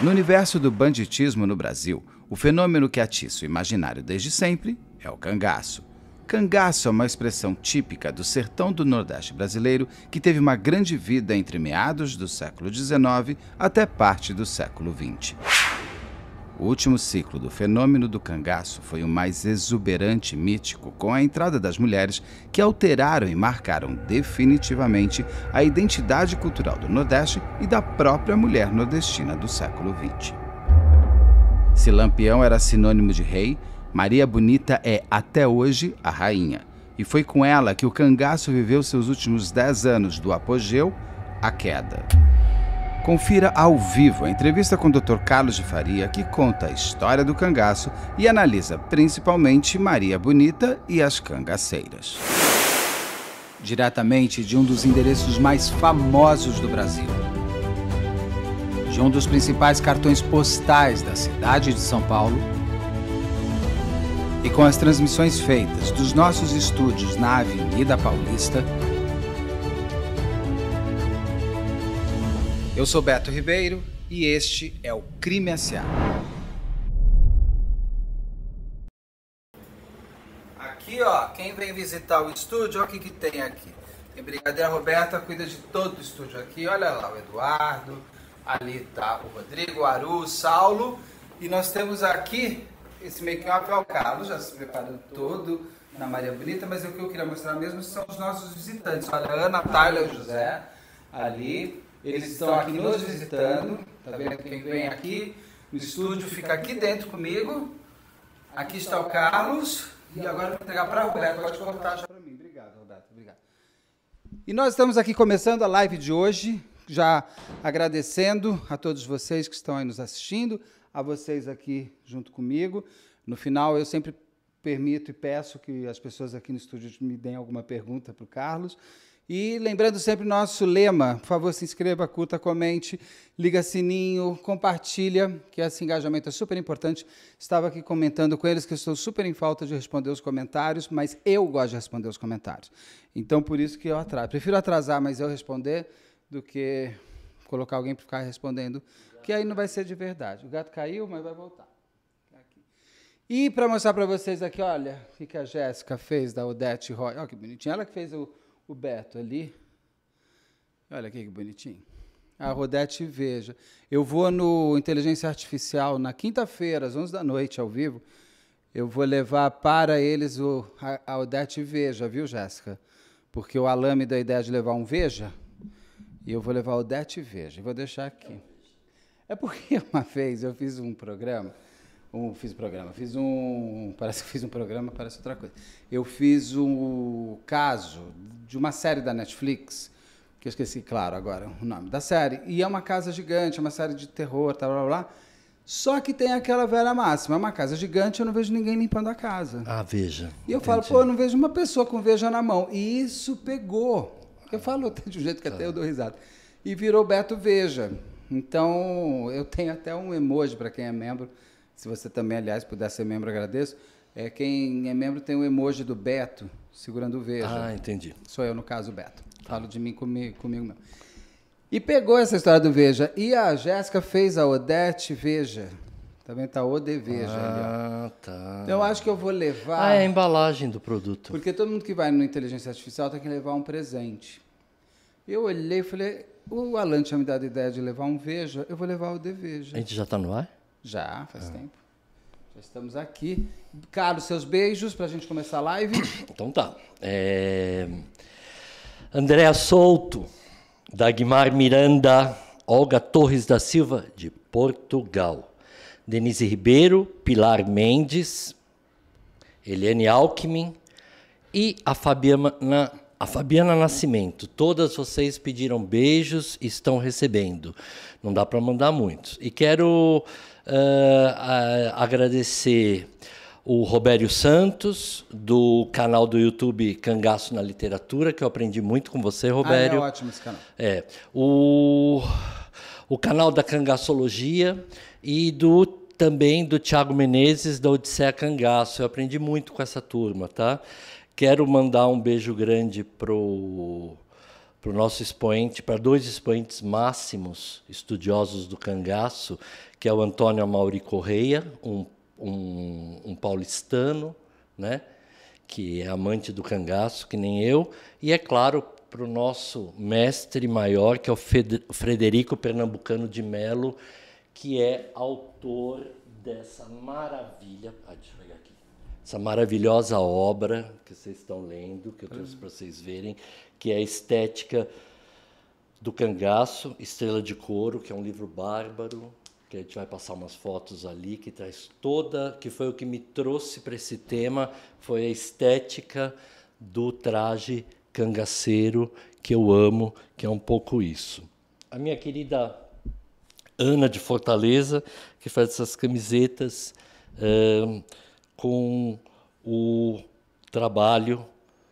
No universo do banditismo no Brasil, o fenômeno que atiça o imaginário desde sempre é o cangaço. Cangaço é uma expressão típica do sertão do Nordeste brasileiro que teve uma grande vida entre meados do século XIX até parte do século XX. O último ciclo do fenômeno do cangaço foi o mais exuberante e mítico, com a entrada das mulheres que alteraram e marcaram definitivamente a identidade cultural do Nordeste e da própria mulher nordestina do século XX. Se Lampião era sinônimo de rei, Maria Bonita é, até hoje, a rainha. E foi com ela que o cangaço viveu seus últimos dez anos, do apogeu à queda. Confira ao vivo a entrevista com o Dr. Carlos de Faria, que conta a história do cangaço e analisa principalmente Maria Bonita e as cangaceiras. Diretamente de um dos endereços mais famosos do Brasil, de um dos principais cartões postais da cidade de São Paulo, e com as transmissões feitas dos nossos estúdios na Avenida Paulista, Eu sou Beto Ribeiro e este é o Crime S.A. Aqui, ó, quem vem visitar o estúdio, olha o que, que tem aqui. E Brigadeira Roberta cuida de todo o estúdio aqui. Olha lá o Eduardo, ali tá o Rodrigo, o Aru, o Saulo. E nós temos aqui esse make-up é o Carlos, já se preparou todo na Maria Bonita, mas o que eu queria mostrar mesmo são os nossos visitantes. Olha, a Ana, a José, ali. Eles estão aqui nos visitando, tá vendo? Quem vem aqui no estúdio fica aqui dentro comigo. Aqui está o Carlos. E agora vou entregar para o Roberto. Pode contar já para mim. Obrigado, Roberto. Obrigado. E nós estamos aqui começando a live de hoje, já agradecendo a todos vocês que estão aí nos assistindo, a vocês aqui junto comigo. No final, eu sempre permito e peço que as pessoas aqui no estúdio me deem alguma pergunta para o Carlos. E lembrando sempre nosso lema, por favor, se inscreva, curta, comente, liga sininho, compartilha, que esse engajamento é super importante. Estava aqui comentando com eles que eu estou super em falta de responder os comentários, mas eu gosto de responder os comentários. Então, por isso que eu atraso. Prefiro atrasar, mas eu responder, do que colocar alguém para ficar respondendo, que aí não vai ser de verdade. O gato caiu, mas vai voltar. E para mostrar para vocês aqui, olha, o que a Jéssica fez da Odete Roy. Olha que bonitinho. Ela que fez o o Beto ali. Olha aqui que bonitinho. A ah, Rodete Veja. Eu vou no Inteligência Artificial na quinta-feira, às 11 da noite, ao vivo. Eu vou levar para eles o, a, a Odete Veja, viu, Jéssica? Porque o Alame da ideia de levar um Veja, e eu vou levar a Odete Veja. Vou deixar aqui. É porque uma vez eu fiz um programa um, fiz um programa, fiz um, parece que fiz um programa, parece outra coisa. Eu fiz um caso de uma série da Netflix, que eu esqueci, claro, agora o nome da série, e é uma casa gigante, é uma série de terror, tal, tá, blá, blá. Só que tem aquela velha máxima, é uma casa gigante, eu não vejo ninguém limpando a casa. Ah, veja. E eu entendi. falo, pô, eu não vejo uma pessoa com veja na mão. E isso pegou. Eu ah. falo de um jeito que tá. até eu tá. dou risada. E virou Beto Veja. Então, eu tenho até um emoji para quem é membro se você também, aliás, puder ser membro, agradeço. É, quem é membro tem o emoji do Beto segurando o Veja. Ah, entendi. Sou eu, no caso, o Beto. Falo de mim comigo, comigo mesmo. E pegou essa história do Veja. E a Jéssica fez a Odete Veja. Também tá OD Veja ah, ali, tá. Então, eu acho que eu vou levar. Ah, é a embalagem do produto. Porque todo mundo que vai no Inteligência Artificial tem que levar um presente. Eu olhei e falei: o Alan tinha me dado a ideia de levar um Veja, eu vou levar o OD Veja. A gente já está no ar? Já, faz é. tempo. Já estamos aqui. Carlos, seus beijos para a gente começar a live. Então tá. É... Andréa Souto, Dagmar Miranda, Olga Torres da Silva, de Portugal. Denise Ribeiro, Pilar Mendes, Eliane Alckmin e a Fabiana, a Fabiana Nascimento. Todas vocês pediram beijos e estão recebendo. Não dá para mandar muitos. E quero uh, agradecer o Robério Santos, do canal do YouTube Cangaço na Literatura, que eu aprendi muito com você, Robério. Ah, é ótimo esse canal. É. O, o canal da Cangaçologia e do também do Tiago Menezes, da Odisseia Cangaço. Eu aprendi muito com essa turma, tá? Quero mandar um beijo grande pro para o nosso expoente, para dois expoentes máximos estudiosos do cangaço, que é o Antônio Amauri Correia, um, um, um paulistano, né? que é amante do cangaço, que nem eu, e é claro, para o nosso mestre maior, que é o Frederico Pernambucano de Melo, que é autor dessa maravilha. Pode pegar aqui. Essa maravilhosa obra que vocês estão lendo, que eu trouxe para vocês verem, que é a estética do cangaço, Estrela de Couro, que é um livro bárbaro, que a gente vai passar umas fotos ali, que traz toda, que foi o que me trouxe para esse tema, foi a estética do traje cangaceiro que eu amo, que é um pouco isso. A minha querida Ana de Fortaleza, que faz essas camisetas com o trabalho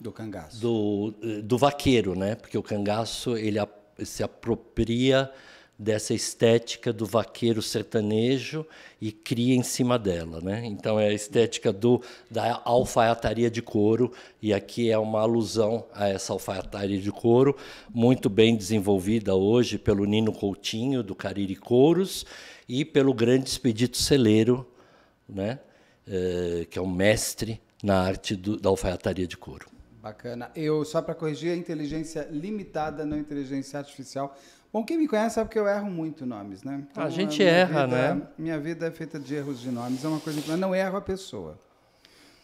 do cangaço. Do, eh, do vaqueiro, né? Porque o cangaço ele se apropria dessa estética do vaqueiro sertanejo e cria em cima dela, né? Então é a estética do da alfaiataria de couro e aqui é uma alusão a essa alfaiataria de couro muito bem desenvolvida hoje pelo Nino Coutinho do Cariri Couros e pelo grande Expedito Celeiro, né? É, que é um mestre na arte do, da alfaiataria de couro. Bacana. Eu, só para corrigir, a inteligência limitada, não inteligência artificial. Bom, quem me conhece sabe que eu erro muito nomes, né? Então, a gente a erra, vida, né? Minha vida é feita de erros de nomes. É uma coisa que eu não erro a pessoa.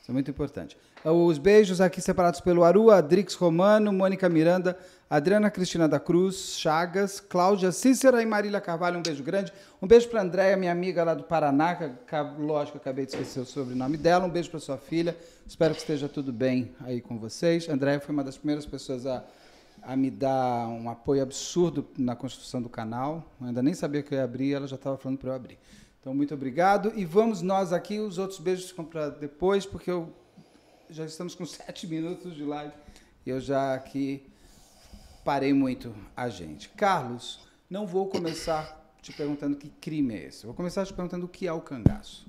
Isso é muito importante. Ah, os beijos aqui separados pelo Aru, Adrix Romano, Mônica Miranda, Adriana Cristina da Cruz, Chagas, Cláudia Cícera e Marília Carvalho. Um beijo grande. Um beijo para Andréia, minha amiga lá do Paraná, que, lógico, acabei de esquecer o sobrenome dela. Um beijo para sua filha. Espero que esteja tudo bem aí com vocês. Andréia foi uma das primeiras pessoas a, a me dar um apoio absurdo na construção do canal. Eu ainda nem sabia que eu ia abrir, ela já estava falando para eu abrir. Então, muito obrigado. E vamos nós aqui, os outros beijos ficam para depois, porque eu, já estamos com sete minutos de live e eu já aqui parei muito a gente. Carlos, não vou começar te perguntando que crime é esse. Vou começar te perguntando o que é o cangaço.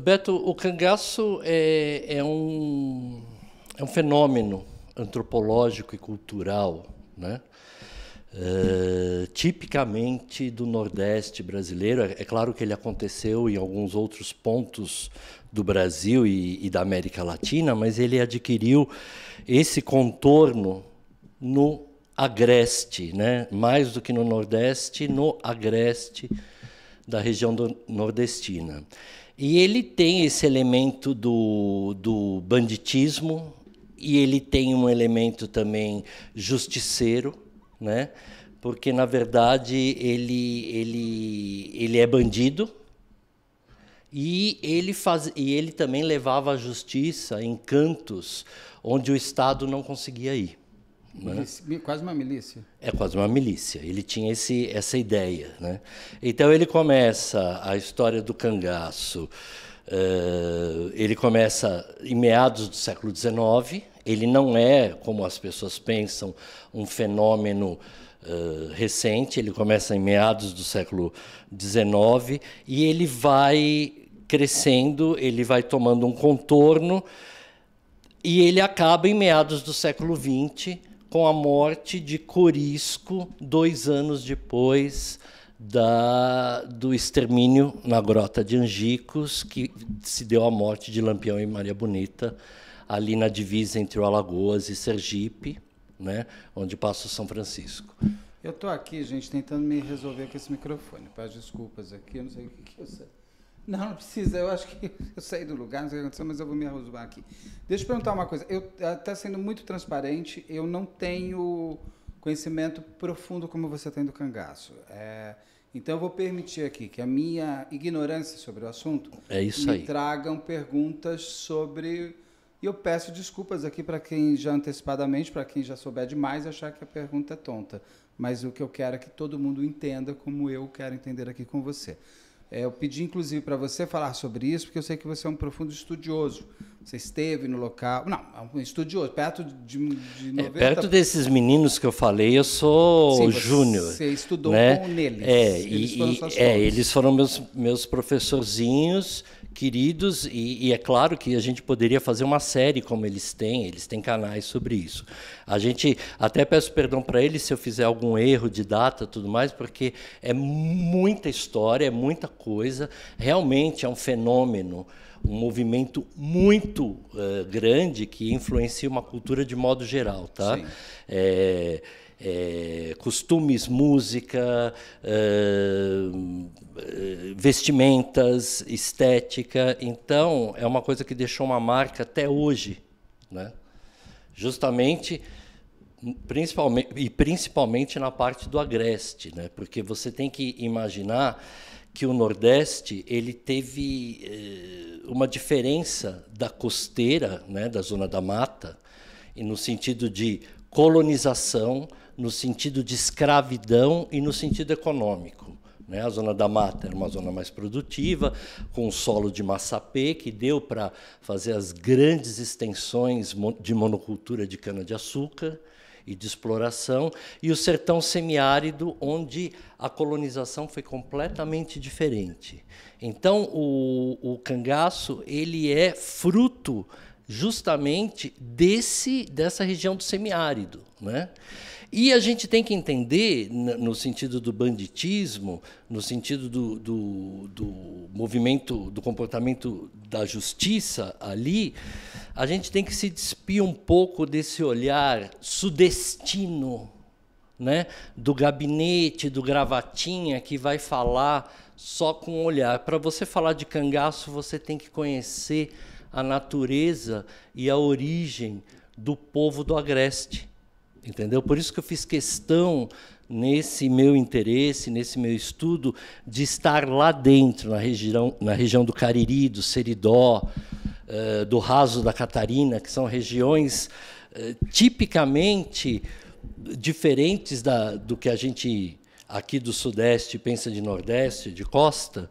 Beto, o cangaço é, é um, é um fenômeno antropológico e cultural, né? Eh, tipicamente do Nordeste brasileiro. É, é, claro que ele aconteceu em alguns outros pontos do Brasil e, e da América Latina, mas ele adquiriu esse contorno no agreste, né? mais do que no Nordeste, no agreste da região nordestina. E ele tem esse elemento do, do banditismo, e ele tem um elemento também justiceiro, né? Porque na verdade ele ele ele é bandido e ele faz e ele também levava a justiça em cantos onde o Estado não conseguia ir. Né? Quase uma milícia. É quase uma milícia. Ele tinha esse, essa ideia. Né? Então ele começa a história do cangaço. Uh, ele começa em meados do século XIX, ele não é, como as pessoas pensam, um fenômeno uh, recente, ele começa em meados do século XIX e ele vai crescendo, ele vai tomando um contorno e ele acaba em meados do século XX com a morte de Corisco, dois anos depois da, do extermínio na Grota de Angicos, que se deu a morte de Lampião e Maria Bonita, ali na divisa entre o Alagoas e Sergipe, né, onde passa o São Francisco. Eu estou aqui, gente, tentando me resolver com esse microfone. Peço desculpas aqui, eu não sei o que, que eu sei. Não, não precisa, eu acho que eu saí do lugar, não sei o que aconteceu, mas eu vou me arrumar aqui. Deixa eu perguntar uma coisa. Eu, está sendo muito transparente, eu não tenho conhecimento profundo como você tem tá do cangaço. É, então eu vou permitir aqui que a minha ignorância sobre o assunto é me aí. tragam perguntas sobre e eu peço desculpas aqui para quem já antecipadamente, para quem já souber demais, achar que a pergunta é tonta. Mas o que eu quero é que todo mundo entenda como eu quero entender aqui com você. É, eu pedi, inclusive, para você falar sobre isso, porque eu sei que você é um profundo estudioso. Você esteve no local. Não, é um estudioso, perto de, de 90... é, Perto desses meninos que eu falei, eu sou júnior. Você estudou né? com neles. É, eles e, foram, é, eles foram meus, meus professorzinhos queridos, e, e, é claro que a gente poderia fazer uma série como eles têm, eles têm canais sobre isso. A gente até peço perdão para eles se eu fizer algum erro de data tudo mais, porque é muita história, é muita coisa, realmente é um fenômeno um movimento muito uh, grande que influencia uma cultura de modo geral, tá? É, é, costumes, música, é, vestimentas, estética. Então, é uma coisa que deixou uma marca até hoje. Né? Justamente, principalmente, e principalmente na parte do agreste, né? porque você tem que imaginar que o Nordeste ele teve eh, uma diferença da costeira, né, da zona da mata, e no sentido de colonização no sentido de escravidão e no sentido econômico. Né? A zona da mata era uma zona mais produtiva, com o solo de maçapê, que deu para fazer as grandes extensões de monocultura de cana-de-açúcar e de exploração, e o sertão semiárido, onde a colonização foi completamente diferente. Então, o, o cangaço ele é fruto justamente desse dessa região do semiárido, né? E a gente tem que entender, no sentido do banditismo, no sentido do, do, do movimento, do comportamento da justiça ali, a gente tem que se despir um pouco desse olhar sudestino, né? do gabinete, do gravatinha, que vai falar só com o olhar. Para você falar de cangaço, você tem que conhecer a natureza e a origem do povo do Agreste. Entendeu? Por isso que eu fiz questão nesse meu interesse, nesse meu estudo, de estar lá dentro, na região, na região do Cariri, do Seridó, uh, do Raso da Catarina, que são regiões uh, tipicamente diferentes da, do que a gente aqui do Sudeste pensa de Nordeste, de costa,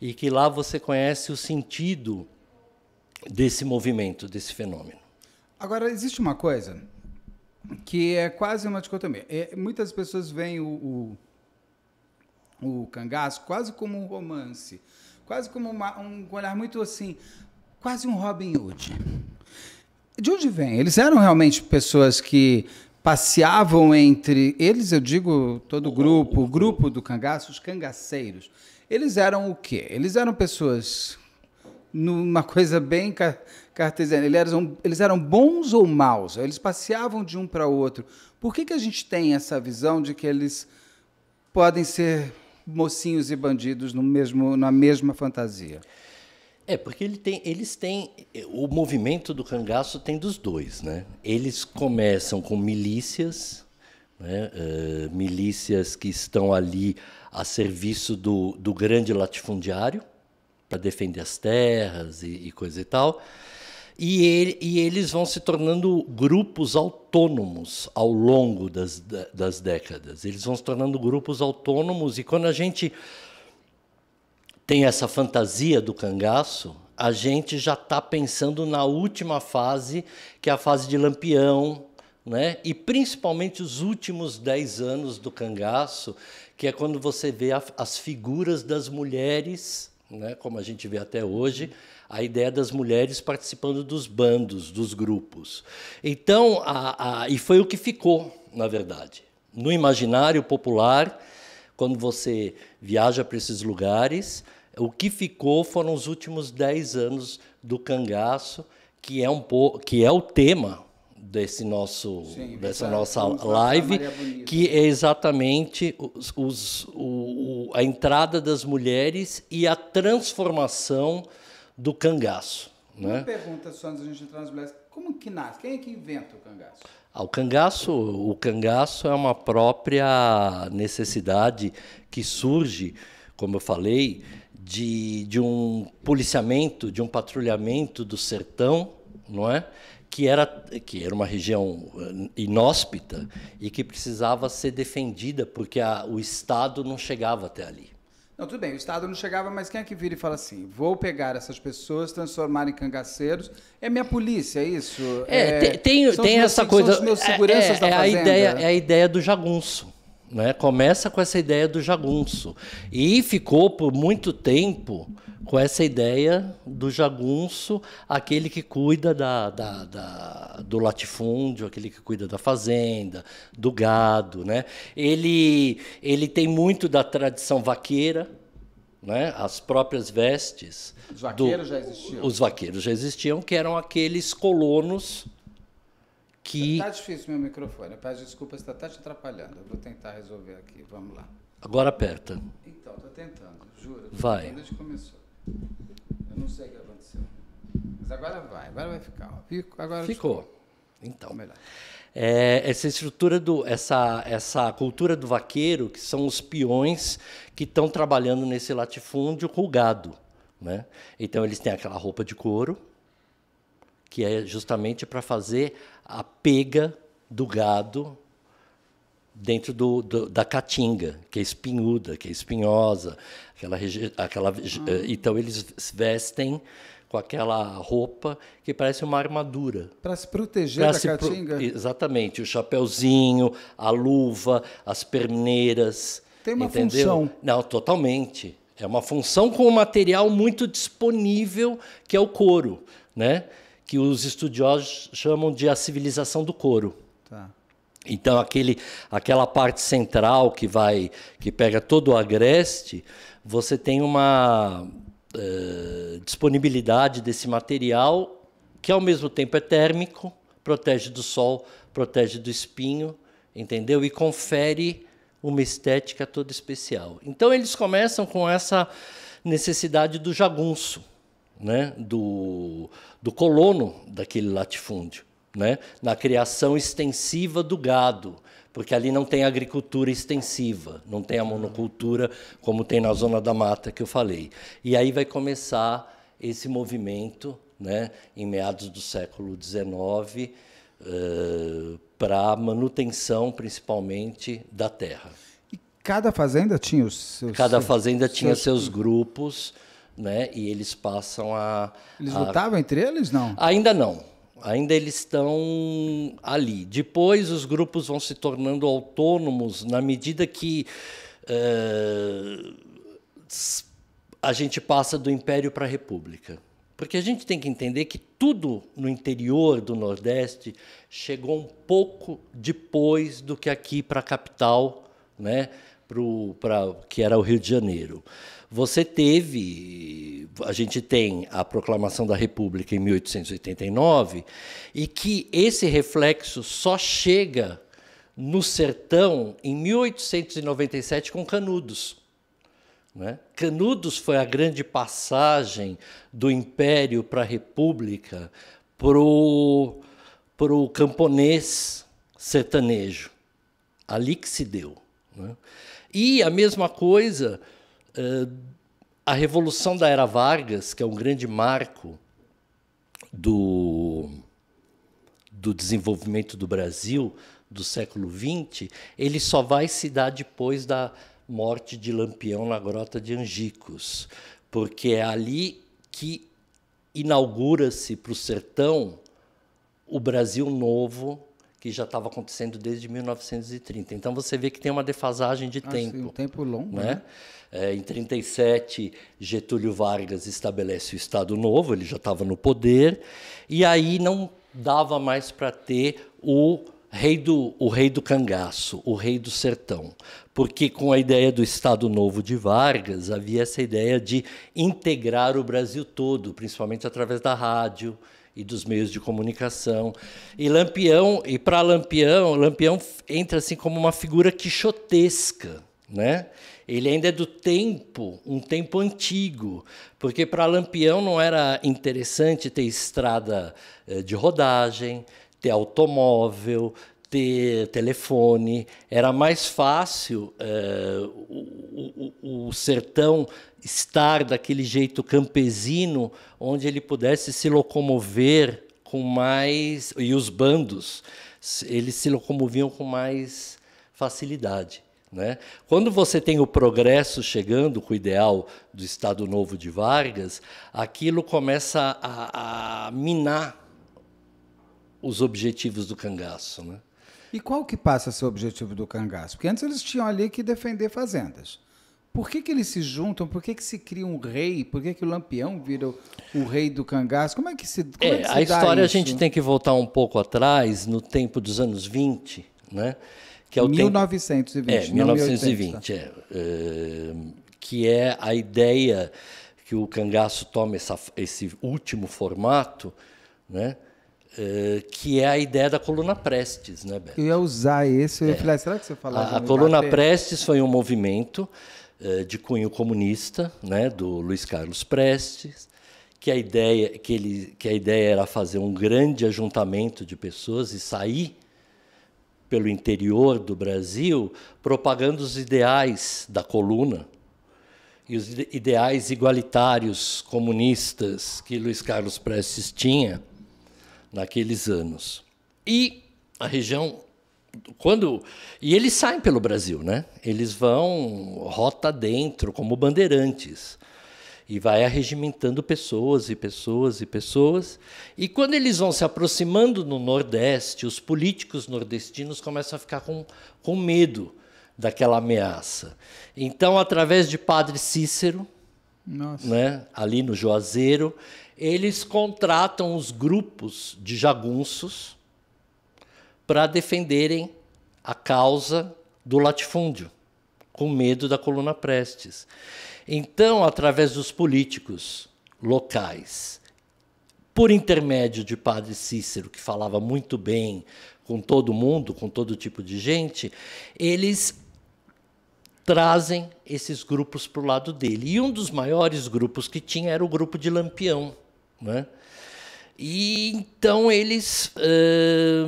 e que lá você conhece o sentido desse movimento, desse fenômeno. Agora, existe uma coisa que é quase uma dicotomia. É, muitas pessoas veem o, o, o cangaço quase como um romance, quase como uma, um olhar muito assim, quase um Robin Hood. De onde vem? Eles eram realmente pessoas que passeavam entre eles, eu digo todo o grupo, o grupo do cangaço, os cangaceiros. Eles eram o quê? Eles eram pessoas numa coisa bem cartesiano. eles eram, eles eram bons ou maus? Eles passeavam de um para outro. Por que, que a gente tem essa visão de que eles podem ser mocinhos e bandidos no mesmo, na mesma fantasia? É, porque ele tem, eles têm. O movimento do cangaço tem dos dois. Né? Eles começam com milícias, né? Uh, milícias que estão ali a serviço do, do grande latifundiário, para defender as terras e, e coisa e tal. E, ele, e, eles vão se tornando grupos autônomos ao longo das, das décadas. Eles vão se tornando grupos autônomos, e quando a gente tem essa fantasia do cangaço, a gente já está pensando na última fase, que é a fase de Lampião, né? e principalmente os últimos dez anos do cangaço, que é quando você vê a, as figuras das mulheres, né? como a gente vê até hoje, a ideia das mulheres participando dos bandos, dos grupos. Então, a, a, e foi o que ficou, na verdade. No imaginário popular, quando você viaja para esses lugares, o que ficou foram os últimos dez anos do cangaço, que é, um po, que é o tema desse nosso Sim, dessa nossa live que é exatamente os, os, o, o, a entrada das mulheres e a transformação do cangaço. Uma né? pergunta só antes de gente entrar nas mulheres. Como que nasce? Quem é que inventa o cangaço? Ah, o cangaço? O cangaço é uma própria necessidade que surge, como eu falei, de, de um policiamento, de um patrulhamento do sertão, não é? que era, que era uma região eh, inóspita e que precisava ser defendida, porque a, o Estado não chegava até ali. Não, tudo bem, o Estado não chegava, mas quem é que vira e fala assim: vou pegar essas pessoas, transformar em cangaceiros? É minha polícia, é isso? É, é tem, tem meus, essa coisa. São é, seguranças é, é, da é A ideia, é a ideia do jagunço. Né? Começa com essa ideia do jagunço. E ficou por muito tempo com essa ideia do jagunço, aquele que cuida da, da, da, do latifúndio, aquele que cuida da fazenda, do gado. Né? Ele, ele tem muito da tradição vaqueira, né? as próprias vestes. Os vaqueiros do, já existiam? Os vaqueiros já existiam, que eram aqueles colonos que... Está tá difícil meu microfone, eu peço desculpas, está até tá te atrapalhando. Eu vou tentar resolver aqui, vamos lá. Agora aperta. Então, estou tentando, juro. Vai. a gente começou. Eu não sei o que aconteceu. Mas agora vai, agora vai ficar. Agora Ficou. Então, melhor. É, essa estrutura do essa essa cultura do vaqueiro que são os peões que estão trabalhando nesse latifúndio com o gado, né? Então eles têm aquela roupa de couro que é justamente para fazer a pega do gado dentro do, do, da caatinga, que é espinhuda, que é espinhosa, aquela, aquela eh, então eles vestem com aquela roupa que parece uma armadura. Para se proteger pra da se caatinga? Pro... Exatamente, o chapéuzinho, a luva, as perneiras. Tem uma entendeu? função. Não, totalmente. É uma função com um material muito disponível, que é o couro, né? que os estudiosos chamam de a civilização do couro. Então aquele, aquela parte central que vai, que pega todo o agreste, você tem uma uh, disponibilidade desse material que ao mesmo tempo é térmico, protege do sol, protege do espinho, entendeu? E confere uma estética toda especial. Então eles começam com essa necessidade do jagunço, né? do, do colono daquele latifúndio né? na criação extensiva do gado, porque ali não tem agricultura extensiva, não tem a monocultura como tem na zona da mata que eu falei. E aí vai começar esse movimento, né, em meados do século XIX, uh, para a manutenção principalmente da terra. E cada fazenda tinha os seus. Cada fazenda tinha seus, seus grupos, né, e eles passam a. Eles a... lutavam entre eles, não? Ainda não ainda eles estão ali. Depois, os grupos vão se tornando autônomos na medida que uh, a gente passa do império para a república. Porque a gente tem que entender que tudo no interior do Nordeste chegou um pouco depois do que aqui para a capital, né, para que era o Rio de Janeiro. Você teve, a gente tem a proclamação da República em 1889, e que esse reflexo só chega no sertão em 1897 com Canudos. Né? Canudos foi a grande passagem do Império para a República para o camponês sertanejo. Ali que se deu. Né? E a mesma coisa eh, a Revolução da Era Vargas, que é um grande marco do, do desenvolvimento do Brasil do século XX, ele só vai se dar depois da morte de Lampião na Grota de Angicos, porque é ali que inaugura-se para o sertão o Brasil novo que já estava acontecendo desde 1930. Então você vê que tem uma defasagem de ah, tempo. Sim, um tempo longo. Né? né? É, em 37 Getúlio Vargas estabelece o Estado Novo, ele já estava no poder e aí não dava mais para ter o rei do o rei do cangaço, o rei do sertão, porque com a ideia do Estado Novo de Vargas havia essa ideia de integrar o Brasil todo, principalmente através da rádio e dos meios de comunicação. E Lampião, e para Lampião, Lampião entra assim como uma figura quixotesca, né? Ele ainda é do tempo, um tempo antigo, porque para Lampião não era interessante ter estrada eh, de rodagem, ter automóvel, ter telefone, era mais fácil é, o, o, o, sertão estar daquele jeito campesino, onde ele pudesse se locomover com mais. E os bandos, eles se locomoviam com mais facilidade. Né? Quando você tem o progresso chegando com o ideal do Estado Novo de Vargas, aquilo começa a, a minar os objetivos do cangaço. Né? E qual que passa a ser o objetivo do cangaço? Porque antes eles tinham ali que defender fazendas. Por que, que eles se juntam? Por que, que se cria um rei? Por que, que o Lampião vira o, o rei do cangaço? Como é que se. É, é que se a história isso? a gente tem que voltar um pouco atrás, no tempo dos anos 20, né? Que é o 1920. Tempo, é, 1920, é, eh, que é a ideia que o cangaço toma essa, esse último formato, né? Eh, que é a ideia da coluna Prestes, né, Beto? Eu ia usar esse, eu ia é. falar, será que você falou? A, a coluna Prestes foi um movimento eh, de cunho comunista, né, do Luiz Carlos Prestes, que a ideia que ele que a ideia era fazer um grande ajuntamento de pessoas e sair pelo interior do Brasil propagando os ideais da coluna e os ideais igualitários comunistas que Luiz Carlos Prestes tinha naqueles anos. E a região quando e eles saem pelo Brasil, né? Eles vão rota dentro como bandeirantes e vai arregimentando pessoas e pessoas e pessoas. E quando eles vão se aproximando no Nordeste, os políticos nordestinos começam a ficar com, com medo daquela ameaça. Então, através de Padre Cícero, Nossa. né, ali no Juazeiro, eles contratam os grupos de jagunços para defenderem a causa do latifúndio, com medo da coluna Prestes. Então, através dos políticos locais, por intermédio de Padre Cícero, que falava muito bem com todo mundo, com todo tipo de gente, eles trazem esses grupos para o lado dele. E um dos maiores grupos que tinha era o grupo de Lampião né? E então eles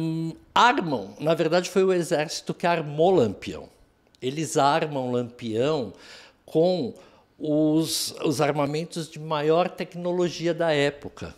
hum, armam, na verdade foi o exército que armou Lampião. Eles armam Lampião com os, os armamentos de maior tecnologia da época.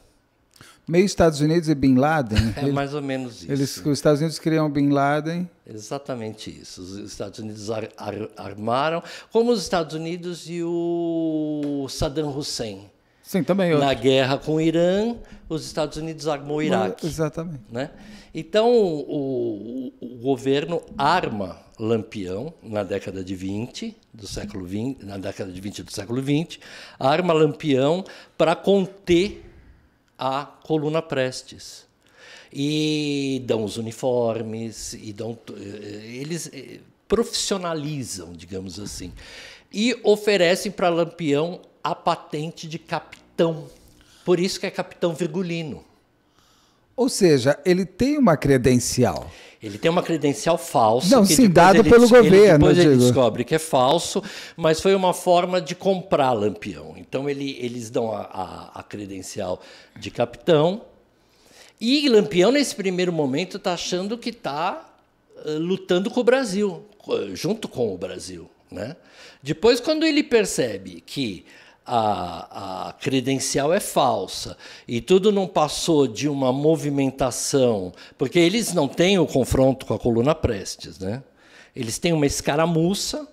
Meio Estados Unidos e Bin Laden? Né? É eles, mais ou menos isso. Eles, os Estados Unidos criam Bin Laden. Exatamente isso. Os Estados Unidos ar, ar, armaram, como os Estados Unidos e o Saddam Hussein Sim, também. Na guerra com o Irã, os Estados Unidos armou o Iraque. Exatamente. Né? Então, o, o, o governo arma Lampião na década de 20 do século 20, na década de 20 do século 20, arma Lampião para conter a coluna Prestes. E dão os uniformes e dão eh, eh, eles eh, profissionalizam, digamos assim, e oferecem para Lampião a patente de capitão. Por isso que é capitão virgulino. Ou seja, ele tem uma credencial. Ele tem uma credencial falsa. Não, sim, dado ele, pelo ele, governo. Depois ele descobre que é falso, mas foi uma forma de comprar Lampião. Então ele, eles dão a, a, a credencial de capitão. E Lampião, nesse primeiro momento, está achando que está uh, eh, lutando com o Brasil, junto com o Brasil. Né? Depois, quando ele percebe que a, a, credencial é falsa e tudo não passou de uma movimentação, porque eles não têm o confronto com a coluna Prestes, né? Eles têm uma escaramuça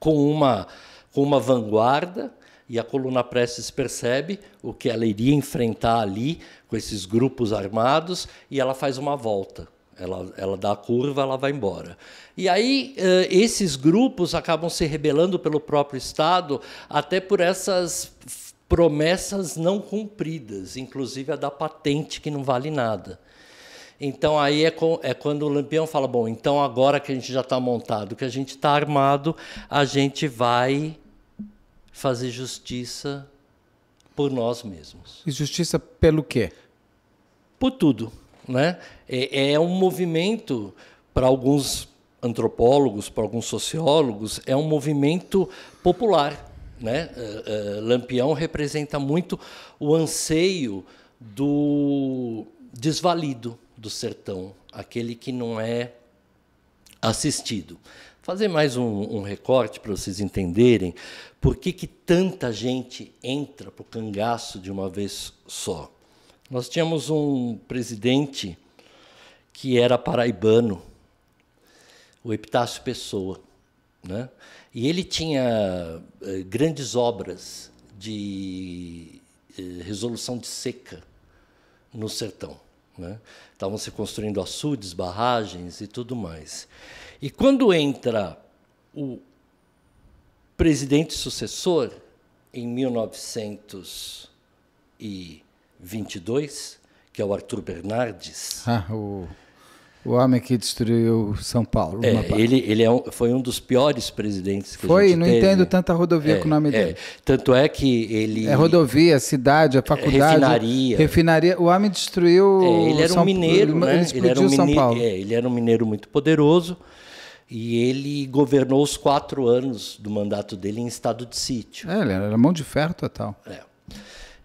com uma com uma vanguarda e a coluna Prestes percebe o que ela iria enfrentar ali com esses grupos armados e ela faz uma volta. Ela, ela dá a curva, ela vai embora. E aí eh, esses grupos acabam se rebelando pelo próprio Estado, até por essas promessas não cumpridas, inclusive a da patente que não vale nada. Então aí é, com, é, quando o Lampião fala: bom, então agora que a gente já está montado, que a gente está armado, a gente vai fazer justiça por nós mesmos. E justiça pelo quê? Por tudo. Né? É, é um movimento, para alguns antropólogos, para alguns sociólogos, é um movimento popular. Né? É, é, Lampião representa muito o anseio do desvalido do sertão, aquele que não é assistido. Fazer mais um, um recorte para vocês entenderem por que, que tanta gente entra para o cangaço de uma vez só. Nós tínhamos um presidente que era paraibano, o Epitácio Pessoa. Né? E ele tinha eh, grandes obras de eh, resolução de seca no sertão. Né? Estavam se construindo açudes, barragens e tudo mais. E quando entra o presidente sucessor, em 1900 e 22, que é o Arthur Bernardes. Ah, o, o homem que destruiu São Paulo. É, ele ele é um, foi um dos piores presidentes que foi, a gente Foi, não teve. entendo tanta rodovia é, com o nome é, dele. É, tanto é que ele... É rodovia, cidade, a faculdade. Refinaria. Refinaria. O homem destruiu é, Ele era São, um mineiro, ele, né? Ele, explodiu ele era um São mineiro, Paulo. ele era um mineiro muito poderoso e ele governou os quatro anos do mandato dele em estado de sítio. É, ele era mão de ferro total. É.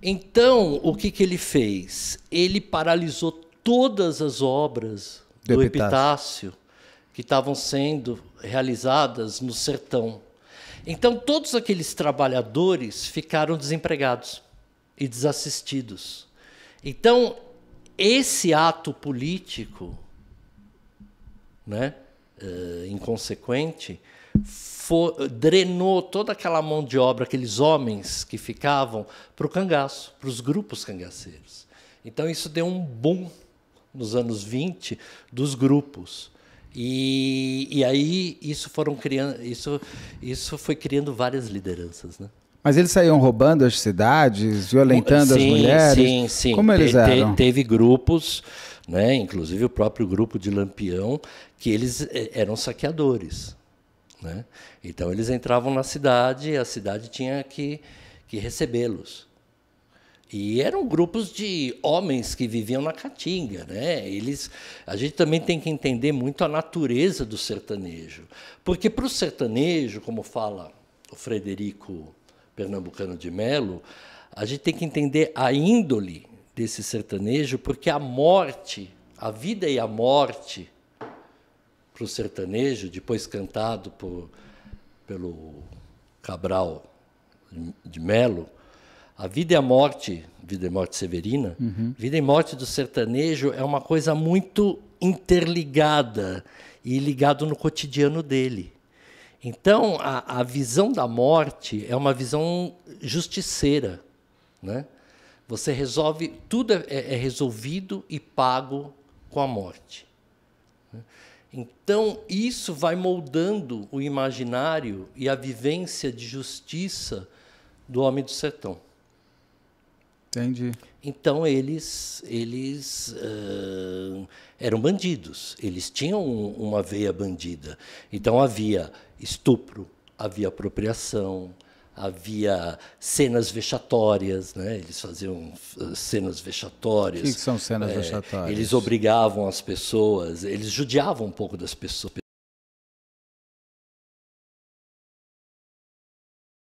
Então, o que, que ele fez? Ele paralisou todas as obras do, do epitácio. epitácio que estavam sendo realizadas no sertão. Então, todos aqueles trabalhadores ficaram desempregados e desassistidos. Então, esse ato político, né, uh, inconsequente, for, drenou toda aquela mão de obra, aqueles homens que ficavam, para o cangaço, para os grupos cangaceiros. Então isso deu um boom nos anos 20 dos grupos. E, e aí isso foram criando, isso, isso foi criando várias lideranças, né? Mas eles saíam roubando as cidades, violentando sim, as mulheres. Sim, sim. Como eles eram? Te, teve grupos, né, inclusive o próprio grupo de Lampião, que eles eh, eram saqueadores. Né? Então eles entravam na cidade e a cidade tinha que, que recebê-los. E eram grupos de homens que viviam na caatinga, né? Eles, a gente também tem que entender muito a natureza do sertanejo, porque para o sertanejo, como fala o Frederico Pernambucano de Melo, a gente tem que entender a índole desse sertanejo, porque a morte, a vida e a morte para o sertanejo, depois cantado por, pelo Cabral de Melo, a vida e a morte, vida e morte severina, uhum. vida e morte do sertanejo é uma coisa muito interligada e ligado no cotidiano dele. Então, a, a visão da morte é uma visão justiceira, né? Você resolve tudo é, é resolvido e pago com a morte. Então, isso vai moldando o imaginário e a vivência de justiça do homem do sertão. Entendi. Então, eles, eles uh, eram bandidos, eles tinham uma veia bandida. Então, havia estupro, havia apropriação, havia cenas vexatórias, né? eles faziam eh, cenas vexatórias. O que, que são cenas é, vexatórias? Eles obrigavam as pessoas, eles judiavam um pouco das pessoas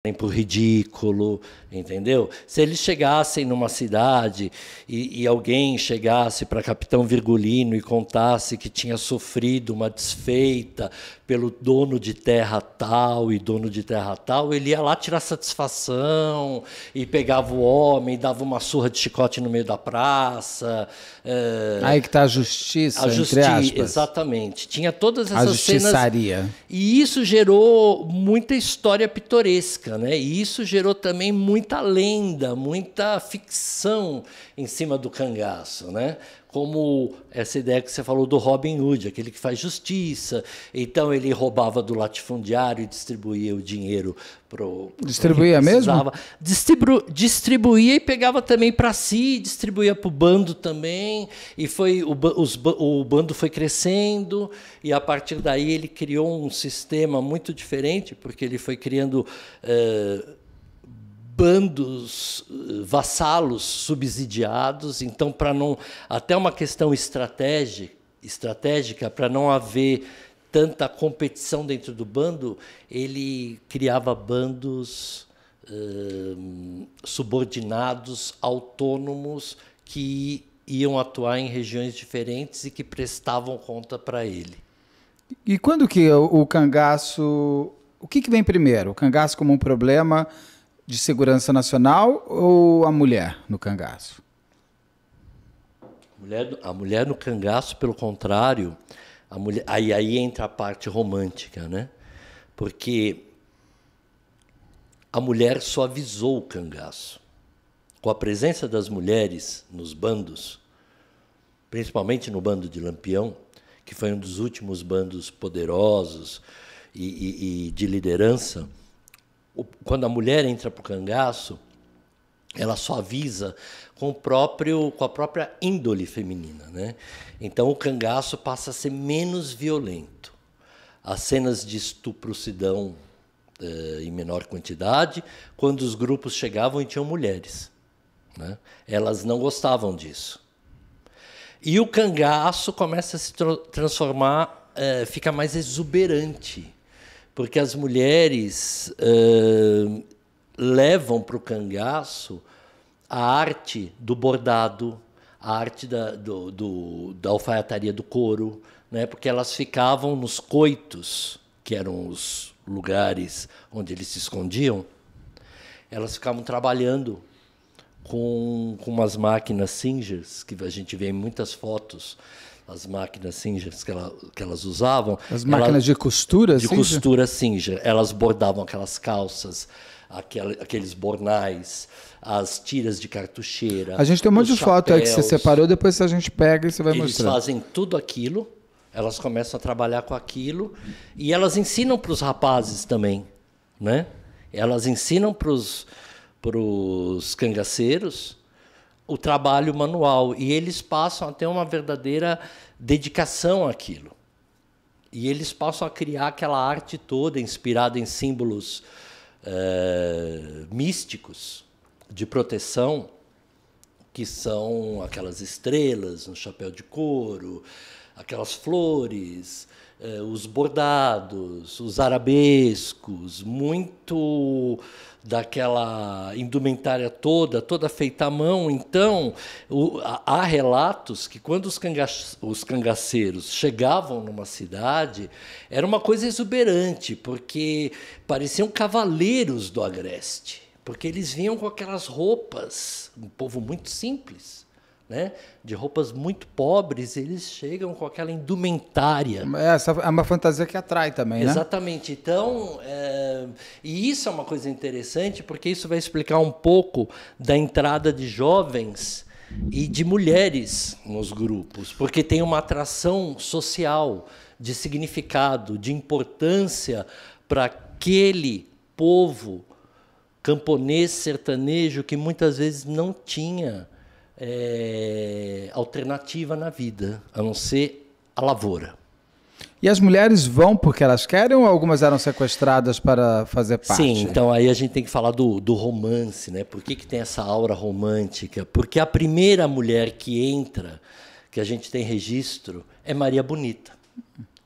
tempo ridículo, entendeu? Se eles chegassem numa cidade e, e alguém chegasse para Capitão Virgulino e contasse que tinha sofrido uma desfeita pelo dono de terra tal e dono de terra tal, ele ia lá tirar satisfação e pegava o homem, e dava uma surra de chicote no meio da praça. É... Aí que está a justiça, a justi entre aspas. Exatamente. Tinha todas essas a justiçaria. E isso gerou muita história pitoresca, né? E isso gerou também muita lenda, muita ficção em cima do cangaço, né? como essa ideia que você falou do Robin Hood, aquele que faz justiça. Então ele roubava do latifundiário e distribuía o dinheiro para o distribuía mesmo? Distribu distribuía e pegava também para si, distribuía para o bando também. E foi o, os, o bando foi crescendo e a partir daí ele criou um sistema muito diferente, porque ele foi criando uh, bandos eh, vassalos subsidiados, então para não até uma questão estratégica, estratégica para não haver tanta competição dentro do bando, ele criava bandos hum, subordinados, autônomos que iam atuar em regiões diferentes e que prestavam conta para ele. E quando que o, cangaço, o que, que vem primeiro? O cangaço como um problema de segurança nacional ou a mulher no cangaço? Mulher, a mulher no cangaço, pelo contrário, a mulher, aí, aí entra a parte romântica, né? Porque a mulher suavizou o cangaço. Com a presença das mulheres nos bandos, principalmente no bando de Lampião, que foi um dos últimos bandos poderosos e, e, e de liderança quando a mulher entra para o cangaço, ela suaviza com, o próprio, com a própria índole feminina. Né? Então o cangaço passa a ser menos violento. As cenas de estupro se dão eh, em menor quantidade quando os grupos chegavam e tinham mulheres. Né? Elas não gostavam disso. E o cangaço começa a se transformar, eh, fica mais exuberante porque as mulheres uh, levam para o cangaço a arte do bordado, a arte da, do, do, da alfaiataria do couro, né? porque elas ficavam nos coitos, que eram os lugares onde eles se escondiam, elas ficavam trabalhando com, com umas máquinas singers, que a gente vê em muitas fotos as máquinas singers que, ela, que elas usavam. As máquinas ela, de costura? De singer? costura singer. Elas bordavam aquelas calças, aquel, aqueles bornais, as tiras de cartucheira. A gente tem um monte de foto aí que você separou, depois a gente pega e você vai eles mostrar. Eles fazem tudo aquilo, elas começam a trabalhar com aquilo e elas ensinam para os rapazes também, né? Elas ensinam para os cangaceiros o trabalho manual e eles passam a ter uma verdadeira dedicação àquilo. E eles passam a criar aquela arte toda inspirada em símbolos é, místicos de proteção, que são aquelas estrelas no chapéu de couro, aquelas flores, é, os bordados, os arabescos, muito daquela indumentária toda, toda feita à mão. Então, o, há relatos que quando os, canga, os cangaceiros chegavam numa cidade, era uma coisa exuberante, porque pareciam cavaleiros do agreste, porque eles vinham com aquelas roupas, um povo muito simples né? De roupas muito pobres, eles chegam com aquela indumentária. É, essa é uma fantasia que atrai também, né? Exatamente. Então, é... e isso é uma coisa interessante, porque isso vai explicar um pouco da entrada de jovens e de mulheres nos grupos, porque tem uma atração social, de significado, de importância para aquele povo camponês sertanejo que muitas vezes não tinha é, alternativa na vida, a não ser a lavoura. E as mulheres vão porque elas querem ou algumas eram sequestradas para fazer parte? Sim, então aí a gente tem que falar do, do romance, né? Por que, que tem essa aura romântica? Porque a primeira mulher que entra, que a gente tem registro, é Maria Bonita.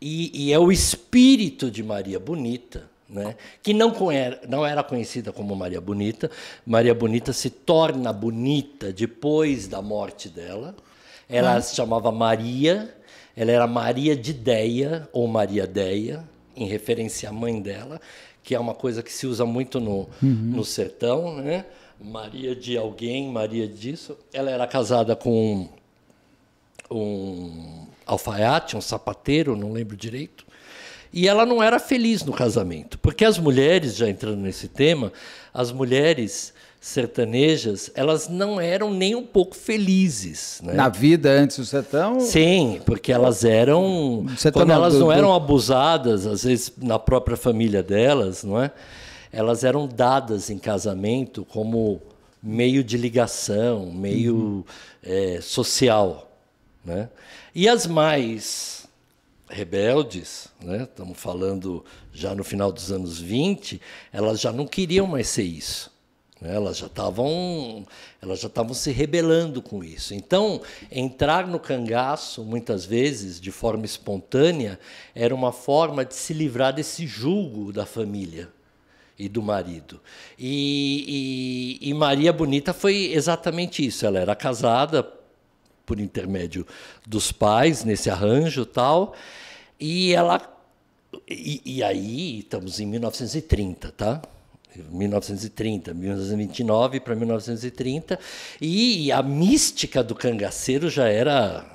E, e é o espírito de Maria Bonita né? que não, não era conhecida como Maria Bonita. Maria Bonita se torna bonita depois da morte dela. Ela hum. se chamava Maria, ela era Maria de Deia, ou Maria Deia, em referência à mãe dela, que é uma coisa que se usa muito no, uhum. no sertão. Né? Maria de alguém, Maria disso. Ela era casada com um, um alfaiate, um sapateiro, não lembro direito. E ela não era feliz no casamento, porque as mulheres, já entrando nesse tema, as mulheres sertanejas, elas não eram nem um pouco felizes. Né? Na vida antes do sertão? Sim, porque elas eram. Sertão, quando elas não, do, não eram abusadas, às vezes na própria família delas, não é? Elas eram dadas em casamento como meio de ligação, meio uhum. é, social. Né? E as mais rebeldes, né? estamos falando já no final dos anos 20, elas já não queriam mais ser isso. Né, elas já estavam, elas já estavam se rebelando com isso. Então, entrar no cangaço muitas vezes de forma espontânea era uma forma de se livrar desse julgo da família e do marido. E, e, e Maria Bonita foi exatamente isso. Ela era casada por intermédio dos pais nesse arranjo tal. E ela e, e aí estamos em 1930, tá? 1930, 1929 para 1930, e a mística do cangaceiro já era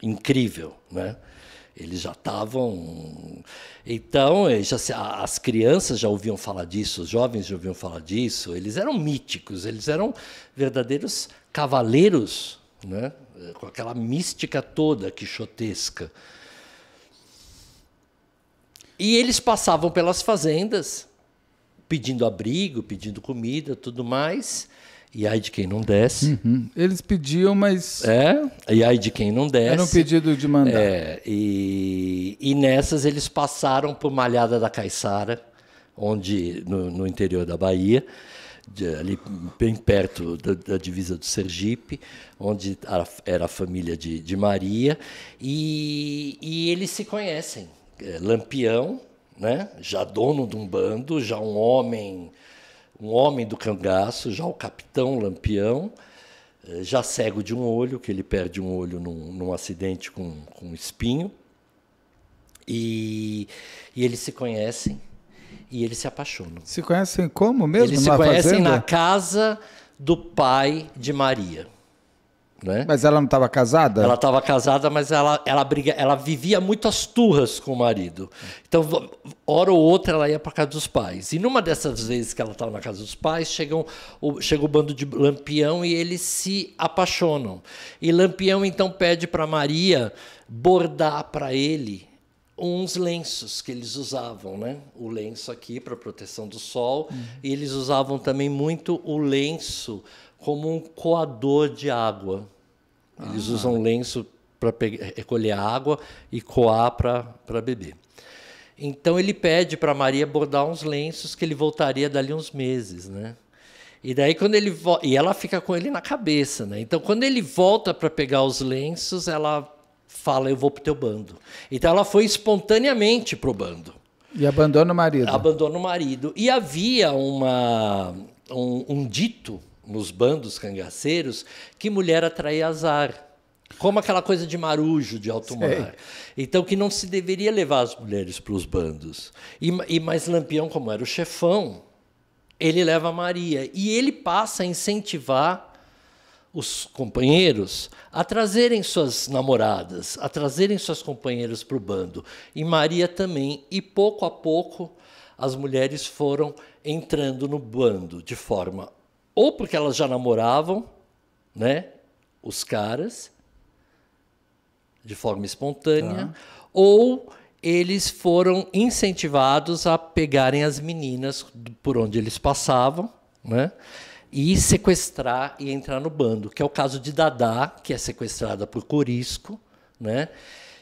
incrível, né? Eles já estavam. Então, já, as crianças já ouviam falar disso, os jovens já ouviam falar disso, eles eram míticos, eles eram verdadeiros cavaleiros né? com aquela mística toda quixotesca. E eles passavam pelas fazendas, pedindo abrigo, pedindo comida, tudo mais. E aí de quem não desce. Uhum. Eles pediam, mas. É, e aí de quem não desce. Era um pedido de mandar. É, e, e nessas eles passaram por Malhada da Caiçara, onde, no, no interior da Bahia, de, ali bem perto da, da, divisa do Sergipe, onde era a família de, de Maria, e, e eles se conhecem. É, Lampião, né? já dono de um bando, já um homem, um homem do cangaço, já o capitão Lampião, é, já cego de um olho, que ele perde um olho num, num acidente com, com um espinho. E, e eles se conhecem e eles se apaixonam. Se conhecem como mesmo? Eles se conhecem fazenda? na casa do pai de Maria. Né? Mas ela não estava casada? Ela estava casada, mas ela, ela, briga, ela vivia muito turras com o marido. Então, hora ou outra, ela ia para casa dos pais. E numa dessas vezes que ela estava na casa dos pais, chegam, o, chega o bando de Lampião e eles se apaixonam. E Lampião então pede para Maria bordar para ele uns lenços que eles usavam, né? O lenço aqui para proteção do sol, uhum. e eles usavam também muito o lenço como um coador de água. Eles ah. usam lenço para recolher água e coar para beber. Então ele pede para Maria bordar uns lenços que ele voltaria dali uns meses, né? E daí quando ele e ela fica com ele na cabeça, né? Então quando ele volta para pegar os lenços, ela fala, eu vou pro teu bando. Então ela foi espontaneamente pro bando. E abandona o marido. Abandona o marido. E havia uma, um, um dito nos bandos cangaceiros que mulher atrai azar. Como aquela coisa de marujo, de alto mar. Sei. Então, que não se deveria levar as mulheres para os bandos. E, e mais Lampião, como era o chefão, ele leva a Maria. E ele passa a incentivar os companheiros a trazerem suas namoradas, a trazerem suas companheiras para o bando. E Maria também. E pouco a pouco as mulheres foram entrando no bando de forma ou porque elas já namoravam, né, os caras de forma espontânea, tá. ou eles foram incentivados a pegarem as meninas por onde eles passavam, né? e sequestrar e entrar no bando, que é o caso de Dadá, que é sequestrada por Corisco, né?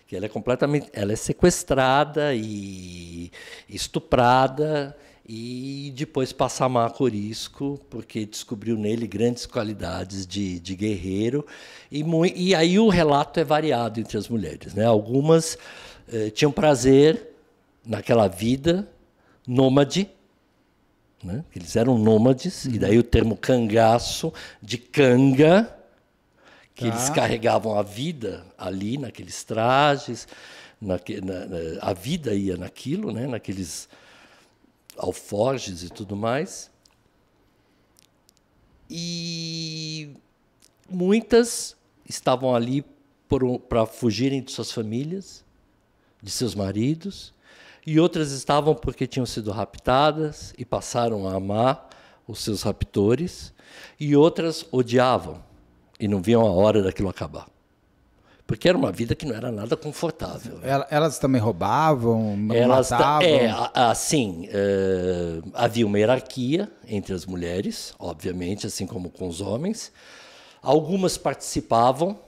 Que ela é completamente, ela é sequestrada e estuprada e depois passa a amar Corisco, porque descobriu nele grandes qualidades de, de guerreiro. E, e, aí o relato é variado entre as mulheres. Né? Algumas eh, tinham prazer naquela vida nômade, né? Eles eram nômades, uhum. e daí o termo cangaço, de canga, que eles tá. carregavam a vida ali, naqueles trajes, naque, na, na, a vida ia naquilo, né? naqueles alforges e tudo mais. E muitas estavam ali para fugirem de suas famílias, de seus maridos, e outras estavam porque tinham sido raptadas e passaram a amar os seus raptores, e outras odiavam e não viam a hora daquilo acabar. Porque era uma vida que não era nada confortável. Né? Elas também roubavam, Elas matavam? É, assim, é, havia uma hierarquia entre as mulheres, obviamente, assim como com os homens. Algumas participavam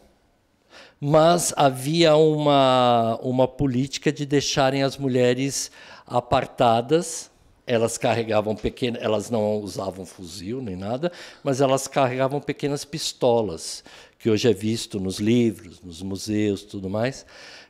mas havia uma, uma política de deixarem as mulheres apartadas. Elas carregavam pequenas, elas não usavam fuzil nem nada, mas elas carregavam pequenas pistolas, que hoje é visto nos livros, nos museus, tudo mais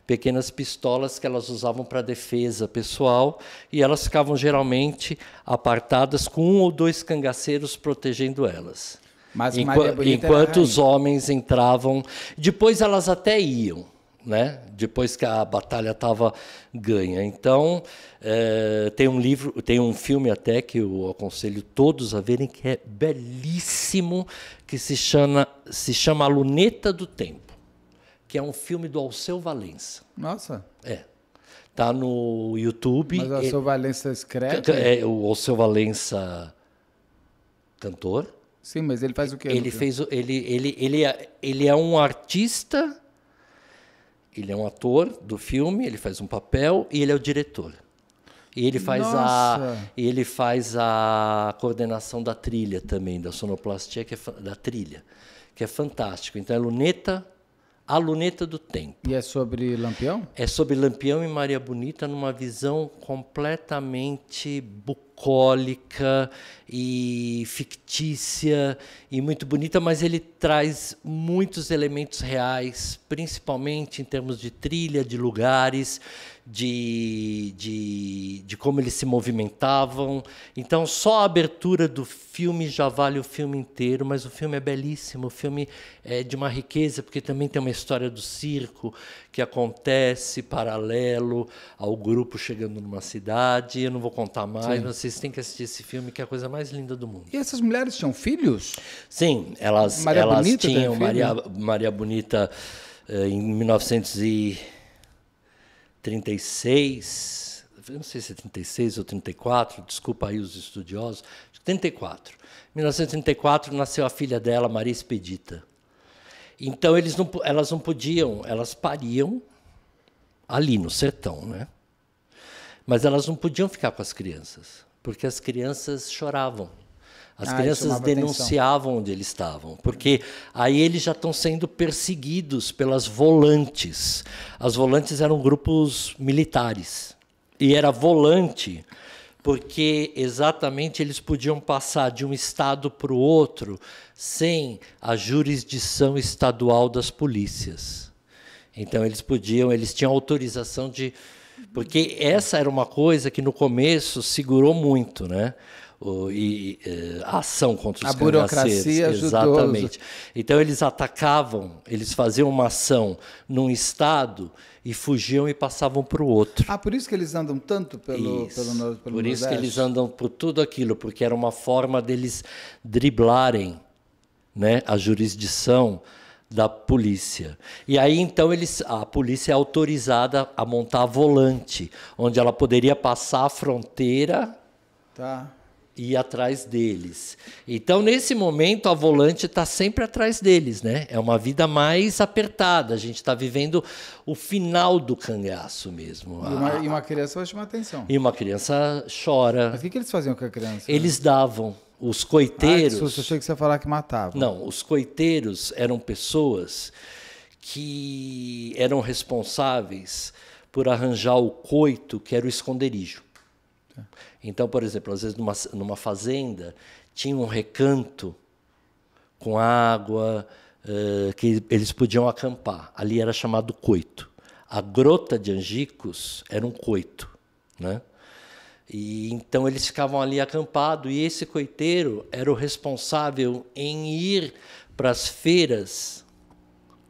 pequenas pistolas que elas usavam para defesa pessoal e elas ficavam geralmente apartadas com um ou dois cangaceiros protegendo elas. Mas Enqu é enquanto os né? homens entravam, depois elas até iam, né? Depois que a batalha estava ganha. Então é, tem um livro, tem um filme até que eu aconselho todos a verem que é belíssimo, que se chama se chama A Luneta do Tempo, que é um filme do Alceu Valença. Nossa. É. Tá no YouTube. Mas o Alceu Valença escreve? É, é, o Alceu Valença cantor. Sim, mas ele faz o quê? Ele fez ele ele ele é, ele é um artista. Ele é um ator do filme, ele faz um papel e ele é o diretor. E ele faz Nossa. a ele faz a coordenação da trilha também, da sonoplastia que é da trilha, que é fantástico. Então é Luneta, a Luneta do Tempo. E é sobre Lampião? É sobre Lampião e Maria Bonita numa visão completamente bu bucólica e fictícia e muito bonita, mas ele traz muitos elementos reais, principalmente em termos de trilha, de lugares, de, de, de como eles se movimentavam. Então, só a abertura do filme já vale o filme inteiro, mas o filme é belíssimo, o filme é de uma riqueza, porque também tem uma história do circo que acontece paralelo ao grupo chegando numa cidade. Eu não vou contar mais, Sim. mas vocês têm que assistir esse filme, que é a coisa mais linda do mundo. E essas mulheres tinham filhos? Sim, elas, Maria elas Bonita tinham Maria, Maria Bonita eh, em 1936, não sei se é 36 ou 34, desculpa aí os estudiosos, 34. Em 1934 nasceu a filha dela, Maria Expedita. Então eles não, elas não podiam, elas pariam ali no sertão, né? Mas elas não podiam ficar com as crianças porque as crianças choravam. As ah, crianças denunciavam atenção. onde eles estavam, porque aí eles já estão sendo perseguidos pelas volantes. As volantes eram grupos militares. E era volante porque exatamente eles podiam passar de um estado para o outro sem a jurisdição estadual das polícias. Então eles podiam, eles tinham autorização de porque essa era uma coisa que no começo segurou muito, né? O, e, e, eh, a ação contra os a burocracia ajudou. Exatamente. Então eles atacavam, eles faziam uma ação num estado e fugiam e passavam para o outro. Ah, por isso que eles andam tanto pelo, isso. pelo, pelo, Por isso que eles andam por tudo aquilo, porque era uma forma deles driblarem né, a jurisdição da polícia. E aí então eles, a polícia é autorizada a montar volante, onde ela poderia passar a fronteira tá. e ir atrás deles. Então nesse momento a volante está sempre atrás deles, né? É uma vida mais apertada. A gente está vivendo o final do cangaço mesmo. E uma, e uma criança vai chamar atenção. E uma criança chora. Mas o que, que eles faziam com a criança? Eles davam os ah, coiteiros. Ah, eu achei que você ia falar que matavam. Não, os coiteiros eram pessoas que eram responsáveis por arranjar o coito, que era o esconderijo. É. Então, por exemplo, às vezes numa, numa fazenda tinha um recanto com água uh, que eles podiam acampar. Ali era chamado coito. A grota de Angicos era um coito, né? E então eles ficavam ali acampados e esse coiteiro era o responsável em ir para as feiras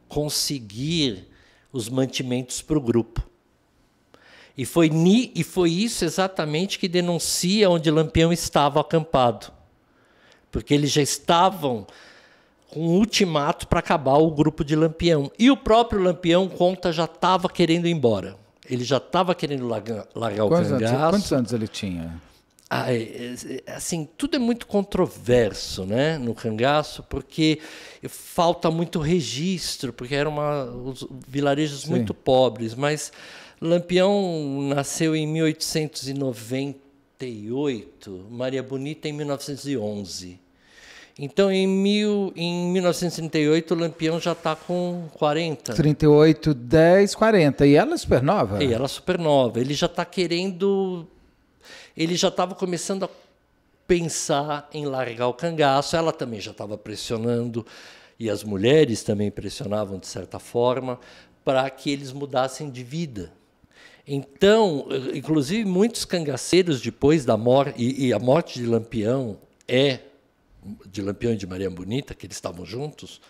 conseguir os mantimentos para o grupo. E foi, ni, e foi isso exatamente que denuncia onde Lampião estava acampado. Porque eles já estavam com um ultimato para acabar o grupo de Lampião. E o próprio Lampião conta já estava querendo ir embora. Ele já estava querendo largar, quantos o cangaço. Anos, quantos anos ele tinha? Ah, é, é, é, assim, tudo é muito controverso né, no cangaço, porque falta muito registro, porque eram uma, vilarejos Sim. muito pobres. Mas Lampião nasceu em 1898, Maria Bonita em 1911. Então, em, mil, em 1938, o Lampião já está com 40. 38, 10, 40. E ela é supernova? E ela é supernova. Ele já está querendo. Ele já estava começando a pensar em largar o cangaço. Ela também já estava pressionando. E as mulheres também pressionavam, de certa forma, para que eles mudassem de vida. Então, inclusive, muitos cangaceiros, depois da morte. e, e a morte de Lampião é de Lampião e de Maria Bonita, que eles estavam juntos,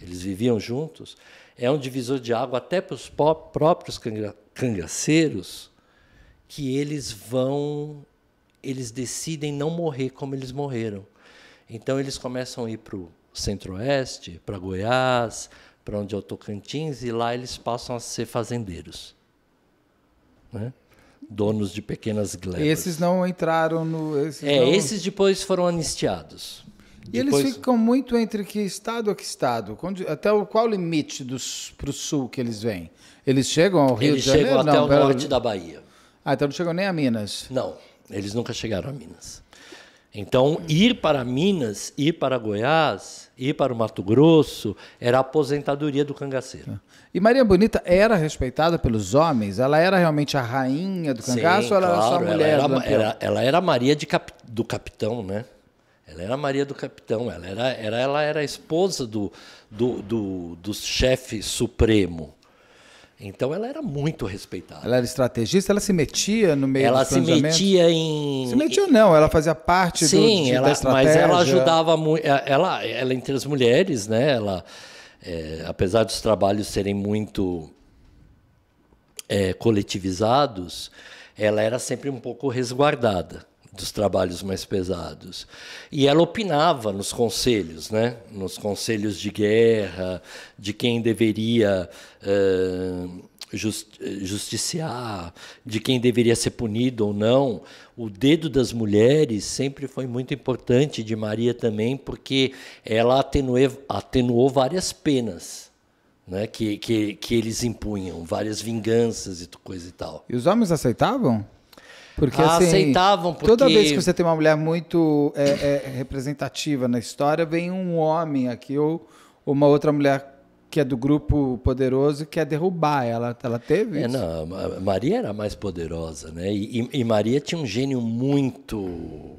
eles viviam juntos, é um divisor de água até para os próprios cangaceiros, que eles vão, eles decidem não morrer como eles morreram. Então eles começam a ir para o centro-oeste, para Goiás, para onde é o Tocantins, e lá eles passam a ser fazendeiros. Né? Donos de pequenas glebas. Esses não entraram no. Esses é, não... esses depois foram anistiados. E Depois... eles ficam muito entre que estado a que estado? Até o, qual limite para o sul que eles vêm? Eles chegam ao Rio eles de Janeiro? Eles chegam até não, o norte da Bahia. Ah, então não chegam nem a Minas. Não, eles nunca chegaram a Minas. Então, ir para Minas, ir para Goiás, ir para o Mato Grosso, era a aposentadoria do cangaceiro. E Maria Bonita era respeitada pelos homens? Ela era realmente a rainha do cangaço Sim, ou ela claro, era só mulher? Ela era, era, ela era Maria de, do Capitão, né? Ela era Maria do Capitão, ela era, era, ela era a esposa do, do, do, do chefe supremo. Então ela era muito respeitada. Ela era estrategista, ela se metia no meio ela do Ela se metia em. Se metia não, ela fazia parte Sim, do, ela, da estratégia. mas ela ajudava muito. É, ela, ela entre as mulheres, né? Ela, é, apesar dos trabalhos serem muito é, coletivizados, ela era sempre um pouco resguardada dos trabalhos mais pesados. E ela opinava nos conselhos, né? nos conselhos de guerra, de quem deveria eh, justiciar, de quem deveria ser punido ou não. O dedo das mulheres sempre foi muito importante, de Maria também, porque ela atenuou várias penas. Né, que, que, que eles impunham, várias vinganças e coisa e tal. E os homens aceitavam? Porque, ah, assim, aceitavam porque... Toda vez que você tem uma mulher muito é, é, representativa na história, vem um homem aqui ou uma outra mulher que é do grupo poderoso quer derrubar ela. Ela teve é, isso? É, não, Maria era mais poderosa, né? E, e, Maria tinha um gênio muito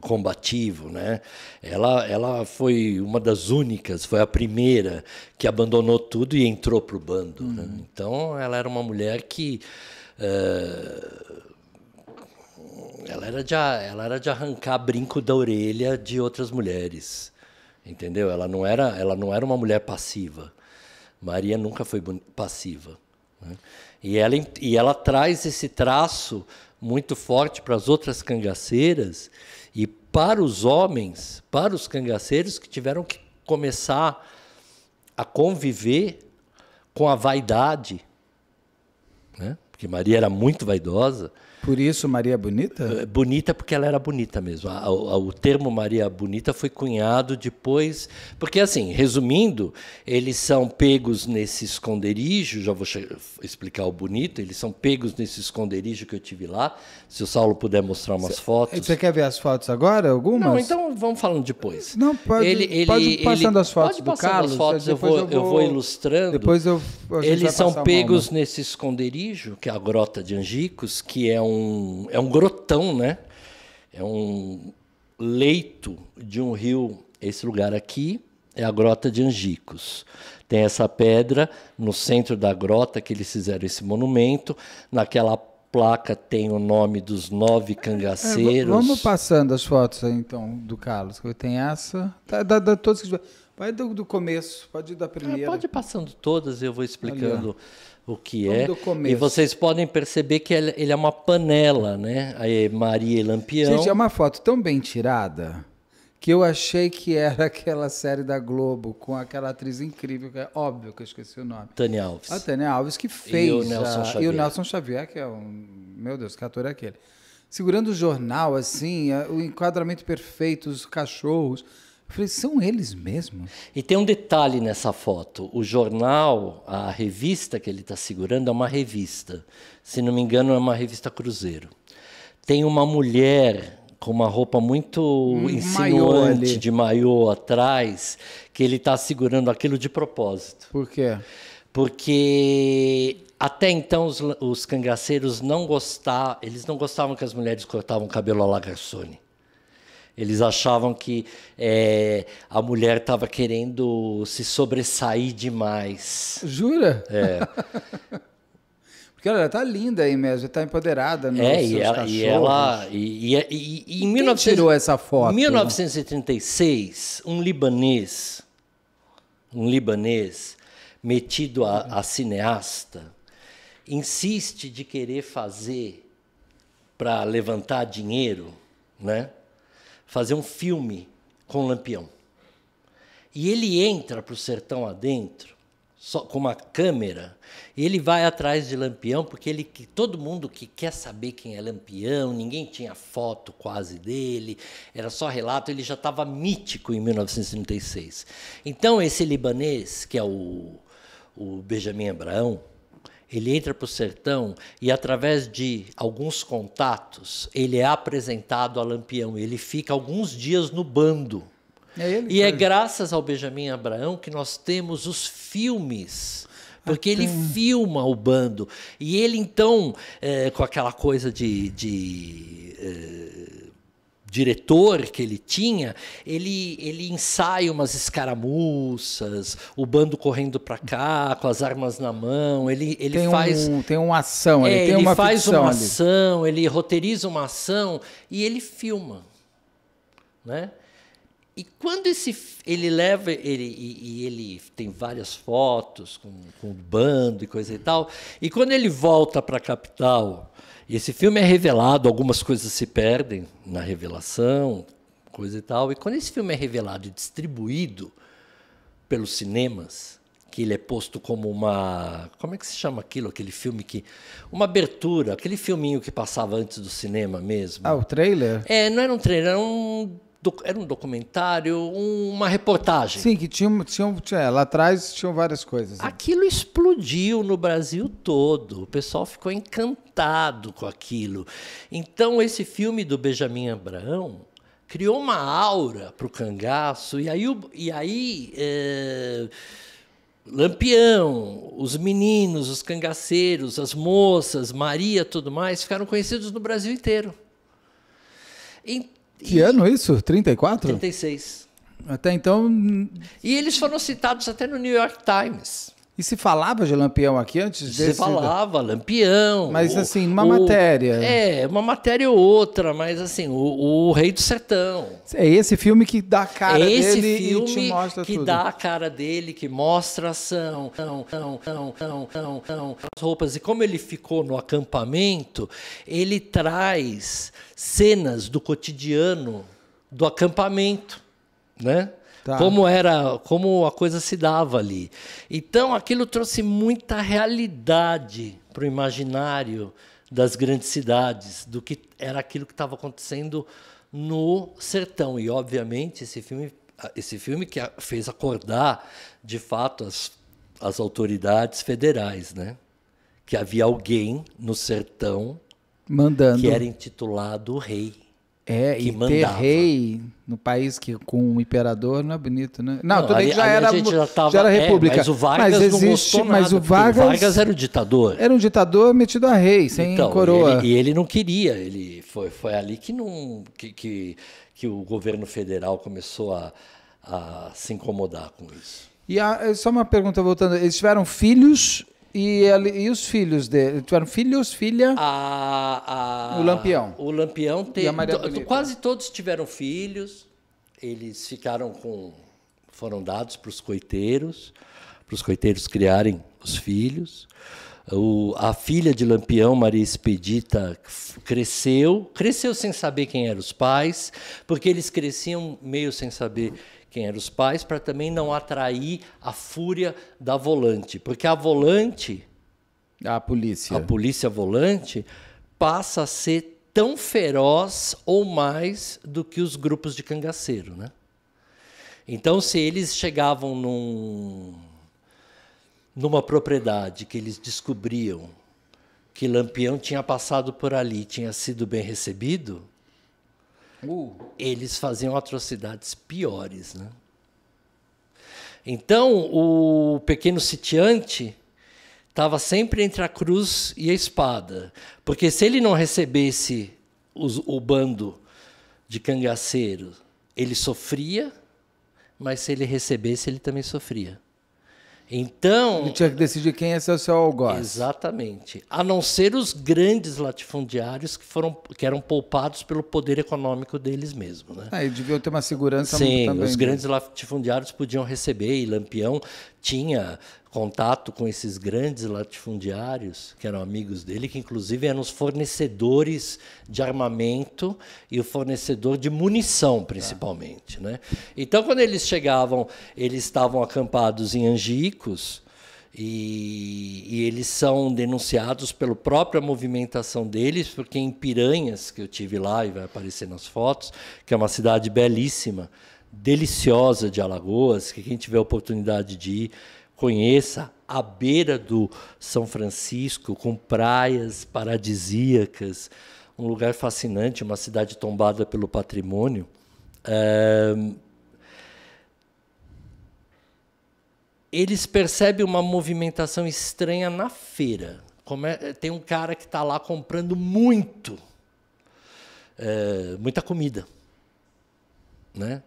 combativo, né? Ela, ela foi uma das únicas, foi a primeira que abandonou tudo e entrou para o bando. Né? Uhum. Né? Então, ela era uma mulher que uh, ela era de, ela era de arrancar brinco da orelha de outras mulheres, entendeu? Ela não era, ela não era uma mulher passiva. Maria nunca foi passiva. Né? E, ela, e ela traz esse traço muito forte para as outras cangaceiras e para os homens, para os cangaceiros que tiveram que começar a conviver com a vaidade, né? porque Maria era muito vaidosa, por isso Maria é Bonita? É, bonita porque ela era bonita mesmo. O, termo Maria Bonita foi cunhado depois. Porque, assim, resumindo, eles são pegos nesse esconderijo, já vou explicar o bonito, eles são pegos nesse esconderijo que eu tive lá. Se o Saulo puder mostrar umas Cê, fotos. Você quer ver as fotos agora, algumas? Não, então vamos falando depois. Não, pode, ele, ele, pode passando ele, as fotos pode do Carlos. As fotos, eu vou, eu, vou, eu vou ilustrando. Depois eu, eles são pegos nesse esconderijo, que é a Grota de Angicos, que é um um, é um grotão, né? É um leito de um rio. Esse lugar aqui é a Grota de Angicos. Tem essa pedra no centro da grota que eles fizeram esse monumento. Naquela placa tem o nome dos nove é, cangaceiros. É, vamos passando as fotos aí, então, do Carlos. Tem essa. Tá, da, da, que... Vai do, do, começo, pode ir da ah, primeira. É, pode ir passando todas, eu vou explicando o que é. E vocês podem perceber que ele é uma panela, né? Aí Maria e Lampião. Gente, é uma foto tão bem tirada que eu achei que era aquela série da Globo com aquela atriz incrível, que é óbvio que eu esqueci o nome. Tânia Alves. A Tânia Alves que fez. E o Nelson a... Xavier. E o Nelson Xavier, que é um. Meu Deus, que ator é aquele? Segurando o jornal, assim, é, o enquadramento perfeito, os cachorros. Eu falei, são eles mesmo? E tem um detalhe nessa foto. O jornal, a revista que ele está segurando é uma revista. Se não me engano, é uma revista Cruzeiro. Tem uma mulher com uma roupa muito um insinuante maiô de maiô atrás, que ele está segurando aquilo de propósito. Por quê? Porque até então os, os cangaceiros não gostavam, eles não gostavam que as mulheres cortavam o cabelo à lagarsone. Eles achavam que é, a mulher estava querendo se sobressair demais. Jura? É. Porque ela tá linda aí mesmo, tá empoderada nos é, e ela, cachorros. E ela... E, e, e, e em 19... tirou essa foto? Em 1936, um libanês, um libanês metido a, a cineasta, insiste de querer fazer para levantar dinheiro, né? fazer um filme com o Lampião. E ele entra para o sertão adentro, só com uma câmera, e ele vai atrás de Lampião, porque ele que todo mundo que quer saber quem é Lampião, ninguém tinha foto quase dele, era só relato, ele já estava mítico em 1936. Então esse libanês, que é o, o Benjamin Abraão, ele entra para o sertão e, através de alguns contatos, ele é apresentado a Lampião. Ele fica alguns dias no bando. É ele, e é graças ao Benjamin Abraão que nós temos os filmes porque ele filma o bando. E ele, então, é, com aquela coisa de. de é, diretor que ele tinha, ele, ele ensaia umas escaramuças, o bando correndo para cá, com as armas na mão, ele, ele tem faz... Um, tem uma ação, é, ele tem ele uma faz uma ali. ação, ele roteiriza uma ação e ele filma. Né? E quando esse, ele leva, ele, e, e ele tem várias fotos com, com o bando e coisa e tal, e quando ele volta para a capital e esse filme é revelado, algumas coisas se perdem na revelação, coisa e tal. E quando esse filme é revelado e distribuído pelos cinemas, que ele é posto como uma. Como é que se chama aquilo? Aquele filme que. Uma abertura, aquele filminho que passava antes do cinema mesmo. Ah, o trailer? É, não era um trailer, era um era um documentário, uma reportagem. Sim, que tinha, tinha, tinha lá atrás tinham várias coisas. Né? Aquilo explodiu no Brasil todo. O pessoal ficou encantado com aquilo. Então esse filme do Benjamin Abraão criou uma aura para o cangaço e aí, e aí é... Lampião, os meninos, os cangaceiros, as moças, Maria, tudo mais, ficaram conhecidos no Brasil inteiro. Então que e... ano isso? 34? 36. Até então. E eles foram citados até no New York Times. E se falava de Lampião aqui antes desse? Se falava, Lampião. Mas o, assim, uma o, matéria. É, uma matéria ou outra, mas assim, o, o, Rei do Sertão. É esse filme que dá a cara é esse dele filme e te mostra que tudo. dá a cara dele, que mostra a ação, não, não, não, não, não, não, as roupas. E como ele ficou no acampamento, ele traz cenas do cotidiano do acampamento, né? Tá. Como era, como a coisa se dava ali. Então aquilo trouxe muita realidade para o imaginário das grandes cidades, do que era aquilo que estava acontecendo no sertão. E obviamente esse filme, esse filme que fez acordar de fato as, as autoridades federais, né? Que havia alguém no sertão Mandando. que era intitulado rei. É, que e ter rei no país que com um imperador não é bonito, né? Não, não tudo bem que já era, já, tava, já, era é, república. É, mas o Vargas mas existe, mas o Vargas, o Vargas era um ditador. Era um ditador metido a rei, sem então, coroa. Ele, e ele não queria, ele foi, foi ali que, não, que, que, que o governo federal começou a, a se incomodar com isso. E a, só uma pergunta voltando, eles tiveram filhos e, ele, e os filhos dele? Tiveram filhos, filha? A, a, o Lampião. O Lampião teve. Quase todos tiveram filhos. Eles ficaram com. foram dados para os coiteiros, para os coiteiros criarem os filhos. O, a filha de Lampião, Maria Expedita, cresceu, cresceu sem saber quem eram os pais, porque eles cresciam meio sem saber quem eram os pais, para também não atrair a fúria da volante. Porque a volante. A polícia. A polícia volante passa a ser tão feroz ou mais do que os grupos de cangaceiro, né? Então, se eles chegavam num, numa propriedade que eles descobriam que Lampião tinha passado por ali, tinha sido bem recebido, Uh. Eles faziam atrocidades piores, né? Então, o pequeno sitiante estava sempre entre a cruz e a espada, porque se ele não recebesse os, o bando de cangaceiros, ele sofria, mas se ele recebesse, ele também sofria. Então. E tinha que decidir quem é o seu algoz. Exatamente. A não ser os grandes latifundiários que, foram, que eram poupados pelo poder econômico deles mesmos. Né? Ah, e deviam ter uma segurança Sim, também. Sim, os grandes latifundiários podiam receber, e Lampião tinha contato com esses grandes latifundiários, que eram amigos dele, que inclusive eram os fornecedores de armamento e o fornecedor de munição, principalmente. Né? Então, quando eles chegavam, eles estavam acampados em Angicos, e, e, eles são denunciados pela própria movimentação deles, porque em Piranhas, que eu tive lá e vai aparecer nas fotos, que é uma cidade belíssima, deliciosa de Alagoas, que quem tiver oportunidade de ir conheça à beira do São Francisco, com praias paradisíacas, um lugar fascinante, uma cidade tombada pelo patrimônio. É... Eles percebem uma movimentação estranha na feira. É... tem um cara que está lá comprando muito, é... muita comida. Né?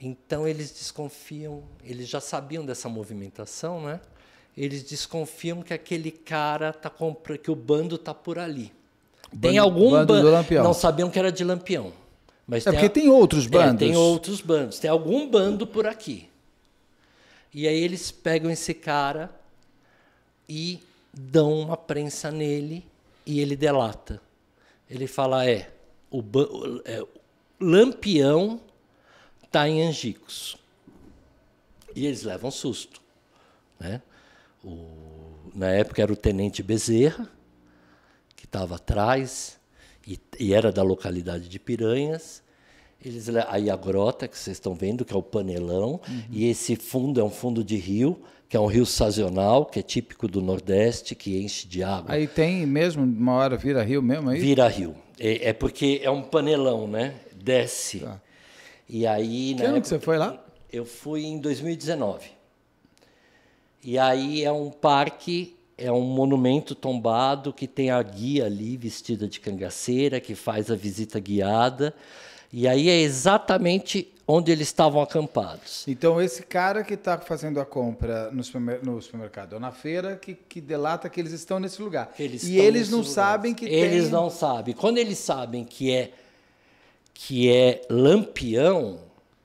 Então eles desconfiam, eles já sabiam dessa movimentação, né? Eles desconfiam que aquele cara tá comprando, que o bando tá por ali. Bando, tem algum bando, bando do Lampião. não sabiam que era de Lampião, mas é tem porque a... tem outros bandos. É, tem outros bandos, tem algum bando por aqui. E aí eles pegam esse cara e dão uma prensa nele e ele delata. Ele fala é o, ba... é, Lampião está em Angicos. E eles levam susto. Né? O, na época era o tenente Bezerra, que estava atrás, e, e, era da localidade de Piranhas. Eles, aí a grota que vocês estão vendo, que é o panelão, uhum. e esse fundo é um fundo de rio, que é um rio sazonal, que é típico do Nordeste, que enche de água. Aí tem mesmo, uma hora vira rio mesmo aí? É vira rio. É, é porque é um panelão, né? Desce. Tá. E aí, que ano época, que você foi lá? Eu fui em 2019. E aí é um parque, é um monumento tombado que tem a guia ali vestida de cangaceira, que faz a visita guiada. E aí é exatamente onde eles estavam acampados. Então, esse cara que está fazendo a compra no, supermer no supermercado ou é na feira, que, que, delata que eles estão nesse lugar. Eles e eles não lugar. sabem que Eles tem... não sabem. Quando eles sabem que é que é lampião,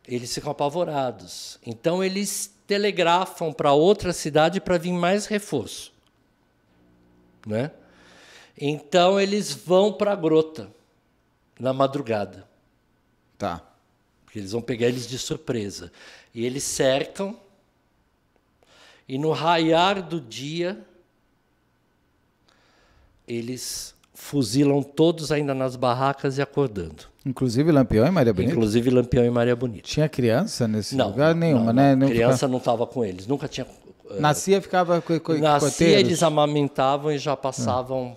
eles ficam apavorados. Então eles telegrafam para outra cidade para vir mais reforço. Né? Então eles vão para a grota na madrugada. Tá. Porque eles vão pegar eles de surpresa. E eles cercam. E no raiar do dia, eles fuzilam todos ainda nas barracas e acordando. Inclusive Lampião e Maria Bonita? Inclusive Lampião e Maria Bonita. Tinha criança nesse não, lugar? Nenhuma, não, né? Não, criança não estava com eles, nunca tinha... Eh, Nascia, ficava com co Nascia, coteiros. eles amamentavam e já passavam...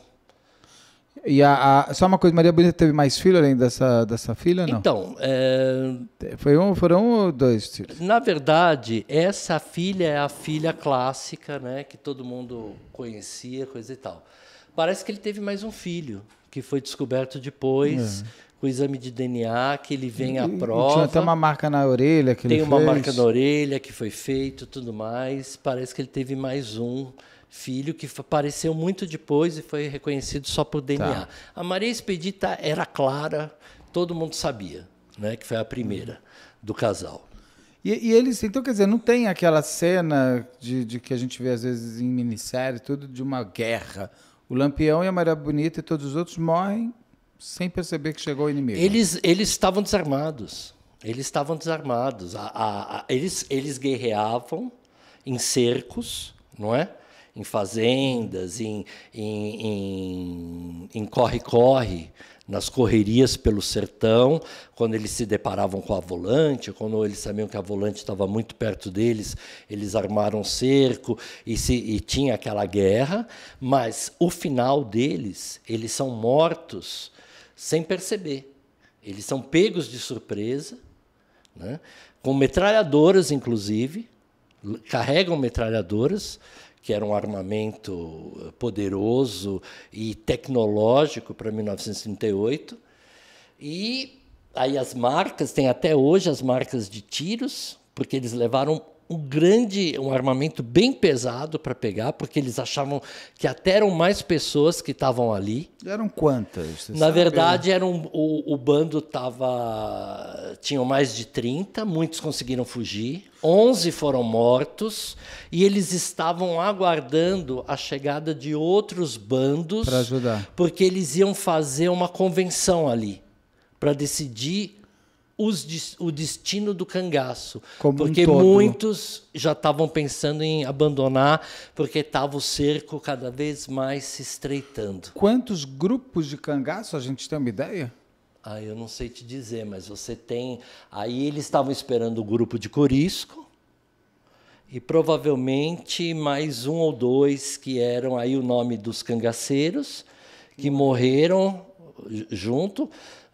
E a, a, só uma coisa, Maria Bonita teve mais filho além dessa, dessa filha, não? Então... É... Foi um, foram um ou dois filhos? Na verdade, essa filha é a filha clássica, né? Que todo mundo conhecia, coisa e tal. Parece que ele teve mais um filho, que foi descoberto depois. É. Com o exame de DNA, que ele vem e, à prova. Tinha até uma marca na orelha que ele fez. Tem uma marca na orelha que foi feito, tudo mais. Parece que ele teve mais um filho que apareceu muito depois e foi reconhecido só por DNA. Tá. A Maria Expedita era clara, todo mundo sabia, né, que foi a primeira do casal. E, e eles, então, quer dizer, não tem aquela cena de, de, que a gente vê às vezes em minissérie, tudo de uma guerra. O Lampião e a Maria Bonita e todos os outros morrem sem perceber que chegou o inimigo. Eles, eles estavam desarmados. Eles estavam desarmados. A, a, a, eles, eles guerreavam em cercos, não é? Em fazendas, em corre-corre, nas correrias pelo sertão, quando eles se deparavam com a volante, quando eles sabiam que a volante estava muito perto deles, eles armaram cerco e, se, e tinha aquela guerra, mas o final deles, eles são mortos sem perceber. Eles são pegos de surpresa, né? com metralhadoras, inclusive, carregam metralhadoras, que era um armamento eh, poderoso e tecnológico para 1938. E aí as marcas, tem até hoje as marcas de tiros, porque eles levaram um grande, um armamento bem pesado para pegar, porque eles achavam que até eram mais pessoas que estavam ali. Eram quantas? Na sabe? verdade, eram, o, o bando tava, tinham mais de 30, muitos conseguiram fugir, 11 foram mortos e eles estavam aguardando a chegada de outros bandos para ajudar, porque eles iam fazer uma convenção ali para decidir os, o destino do cangaço. Como porque um muitos já estavam pensando em abandonar, porque estava o cerco cada vez mais se estreitando. Quantos grupos de cangaço a gente tem uma ideia? Ah, eu não sei te dizer, mas você tem. Aí eles estavam esperando o grupo de Corisco e provavelmente mais um ou dois que eram aí o nome dos cangaceiros que morreram junto.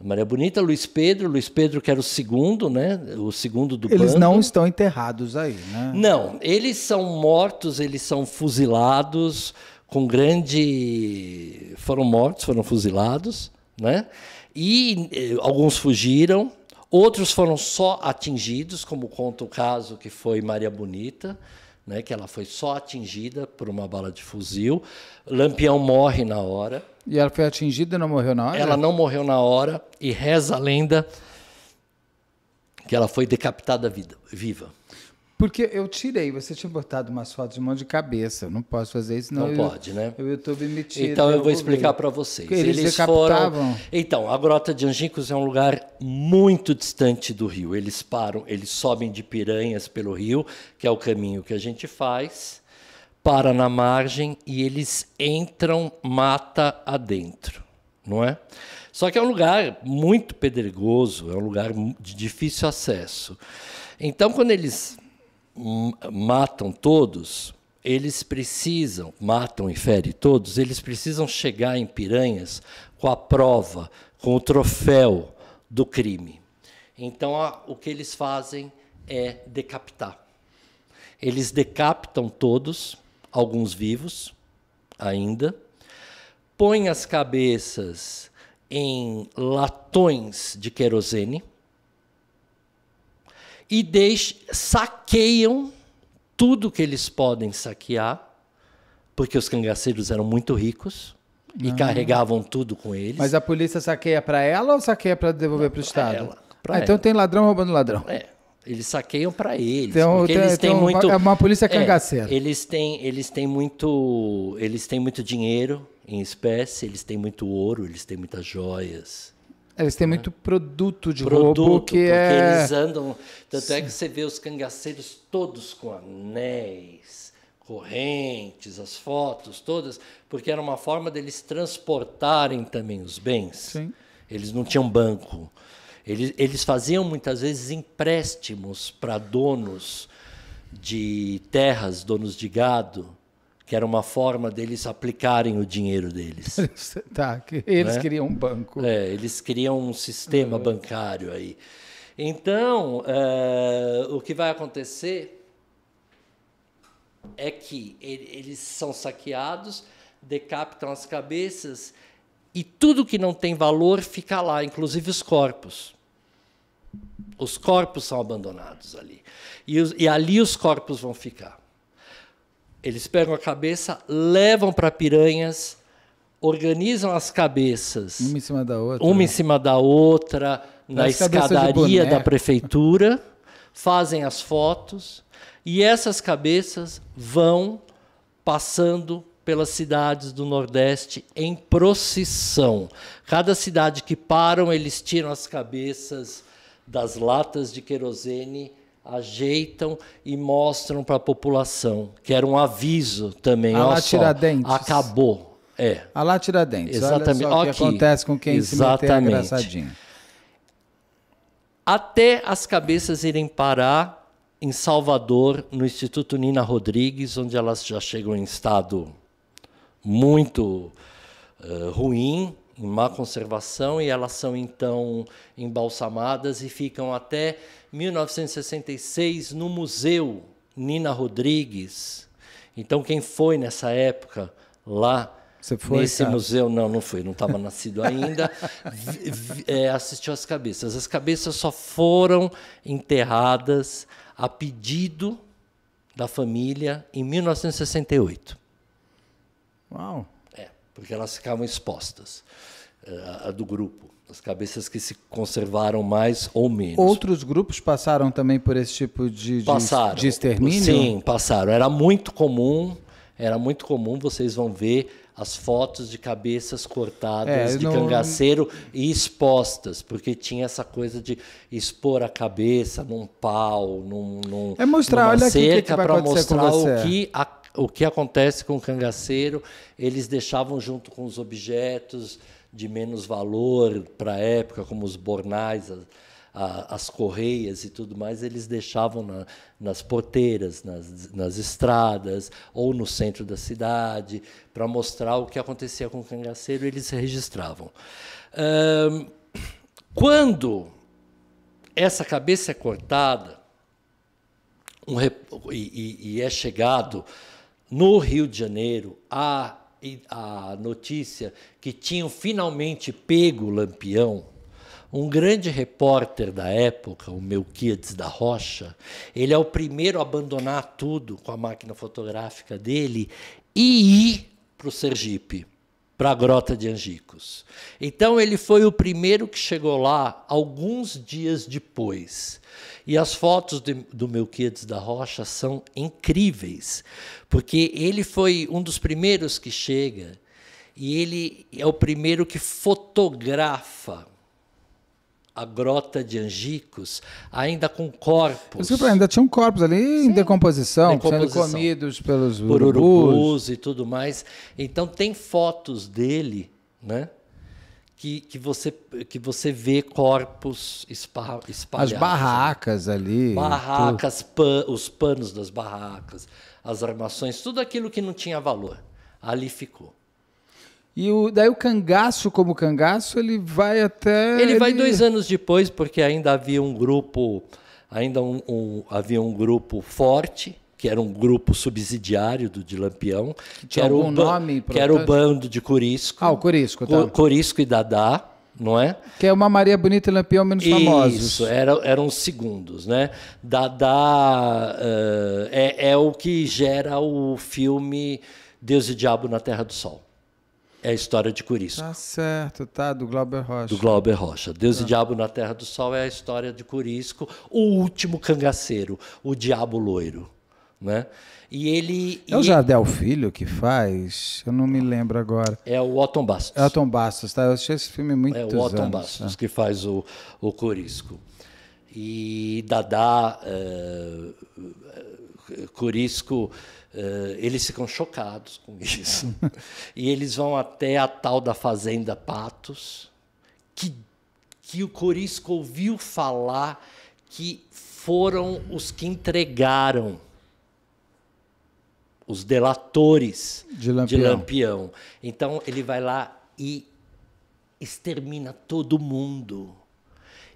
Maria Bonita, Luiz Pedro, Luiz Pedro que era o segundo, né? O segundo do Eles bando. não estão enterrados aí, né? Não, eles são mortos, eles são fuzilados com grande foram mortos, foram fuzilados, né? E eh, alguns fugiram, outros foram só atingidos, como conta o caso que foi Maria Bonita né, que ela foi só atingida por uma bala de fuzil. Lampião morre na hora. E ela foi atingida e não morreu na hora? Ela não morreu na hora e reza a lenda que ela foi decapitada vida, viva. Porque eu tirei, você tinha botado umas fotos de mão de cabeça. não posso fazer isso, não. Não eu, pode, né? O YouTube me tira. Então eu vou explicar para vocês. Eles, eles foram. Então, a Grota de Angicos é um lugar muito distante do rio. Eles param, eles sobem de piranhas pelo rio, que é o caminho que a gente faz, para na margem e eles entram mata adentro, não é? Só que é um lugar muito pedregoso, é um lugar de difícil acesso. Então, quando eles matam todos, eles precisam, matam e ferem todos, eles precisam chegar em Piranhas com a prova, com o troféu do crime. Então, a, o que eles fazem é decapitar. Eles decapitam todos, alguns vivos ainda, põem as cabeças em latões de querosene e saqueiam tudo que eles podem saquear, porque os cangaceiros eram muito ricos e ah. carregavam tudo com eles. Mas a polícia saqueia para ela ou saqueia para devolver para o Estado? Ela, ah, então tem ladrão roubando ladrão. É. Eles saqueiam para eles, então, porque eles têm muito. É uma polícia é, cangaceira. É, eles têm, eles têm muito, eles têm muito dinheiro em espécie, eles têm muito ouro, eles têm muitas joias. Eles têm né? muito produto de produto, roubo que é... eles andam... Tanto Sim. é que você vê os cangaceiros todos com anéis, correntes, as fotos todas, porque era uma forma deles transportarem também os bens. Sim. Eles não tinham banco. Eles, eles faziam muitas vezes empréstimos para donos de terras, donos de gado, que era uma forma deles aplicarem o dinheiro deles. tá, eles né? queriam um banco. É, eles queriam um sistema uhum. bancário aí. Então, eh, o que vai acontecer é que eles são saqueados, decapitam as cabeças e tudo que não tem valor fica lá, inclusive os corpos. Os corpos são abandonados ali. e, e ali os corpos vão ficar. Eles pegam a cabeça, levam para piranhas, organizam as cabeças. Uma em cima da outra. Uma em cima da outra, na, na escadaria da prefeitura, fazem as fotos e essas cabeças vão passando pelas cidades do Nordeste em procissão. Cada cidade que param, eles tiram as cabeças das latas de querosene ajeitam e mostram para a população, que era um aviso também. A lá Tiradentes. Acabou. É. A lá Tiradentes. Exatamente. Olha o que acontece com quem Exatamente. se mantém engraçadinho. Até as cabeças irem parar em Salvador, no Instituto Nina Rodrigues, onde elas já chegam em estado muito uh, ruim, em má conservação e elas são então embalsamadas e ficam até 1966 no Museu Nina Rodrigues. Então, quem foi nessa época lá você foi, Nesse museu, não, não foi, não estava nascido ainda. é, assistiu às cabeças. As cabeças só foram enterradas a pedido da família em 1968. Uau! porque elas ficavam expostas eh, a do grupo, as cabeças que se conservaram mais ou menos. Outros grupos passaram também por esse tipo de, de, passaram, de extermínio? Sim, passaram. Era muito comum, era muito comum, vocês vão ver as fotos de cabeças cortadas é, de não... cangaceiro e expostas, porque tinha essa coisa de expor a cabeça num pau, num, num é mostrar, numa olha cerca para mostrar o que a o que acontece com o cangaceiro, eles deixavam junto com os objetos de menos valor para a época, como os bornais, a, a, as correias e tudo mais, eles deixavam na, nas porteiras, nas, nas estradas ou no centro da cidade, para mostrar o que acontecia com o cangaceiro, eles registravam. quando essa cabeça é cortada um, e, e, e é chegado no Rio de Janeiro, a, a notícia que tinham finalmente pego o Lampião, um grande repórter da época, o Melquiades da Rocha, ele é o primeiro a abandonar tudo com a máquina fotográfica dele e ir para o Sergipe para a Grota de Angicos. Então, ele foi o primeiro que chegou lá alguns dias depois. E as fotos de, do Melquiades da Rocha são incríveis, porque ele foi um dos primeiros que chega e ele é o primeiro que fotografa a grota de Angicos, ainda com corpos. Super, é ainda tinham corpos ali Sim. em decomposição, decomposição, sendo comidos pelos por urubus. urubus e tudo mais. Então tem fotos dele, né? Que, que, você, que você vê corpos espalhados. As né? barracas ali. Barracas, pan, os panos das barracas, as armações, tudo aquilo que não tinha valor. Ali ficou. E o, daí o cangaço, como cangaço, ele vai até. Ele, ele... vai dois anos depois, porque ainda havia um grupo, ainda um, um, havia um grupo forte, que era um grupo subsidiário do de Lampião, que, que era o nome, que era o bando de Corisco. Ah, o Corisco, tá. Corisco e Dadá não é? Que é uma Maria Bonita e Lampião menos famosa. famosos. Isso, era, eram segundos, né? Dada uh, eh, é, é, o que gera o filme Deus e Diabo na Terra do Sol é a história de Curisco. Tá certo, tá, do Glauber Rocha. Do Glauber Rocha. Deus tá. e Diabo na Terra do Sol é a história de Curisco, o último cangaceiro, o Diabo Loiro. Né? E ele. É o Jardel ele... Filho que faz? Eu não me lembro agora. É o Otton Bastos. É o Otton Bastos, tá? Eu achei esse filme muito É o Otton anos, Bastos tá? que faz o, o Curisco. E Dadá, uh, eh, Curisco Uh, eles ficam chocados com isso. e eles vão até a tal da Fazenda Patos, que, que o Corisco ouviu falar que foram os que entregaram os delatores de Lampião. de Lampião. Então ele vai lá e extermina todo mundo.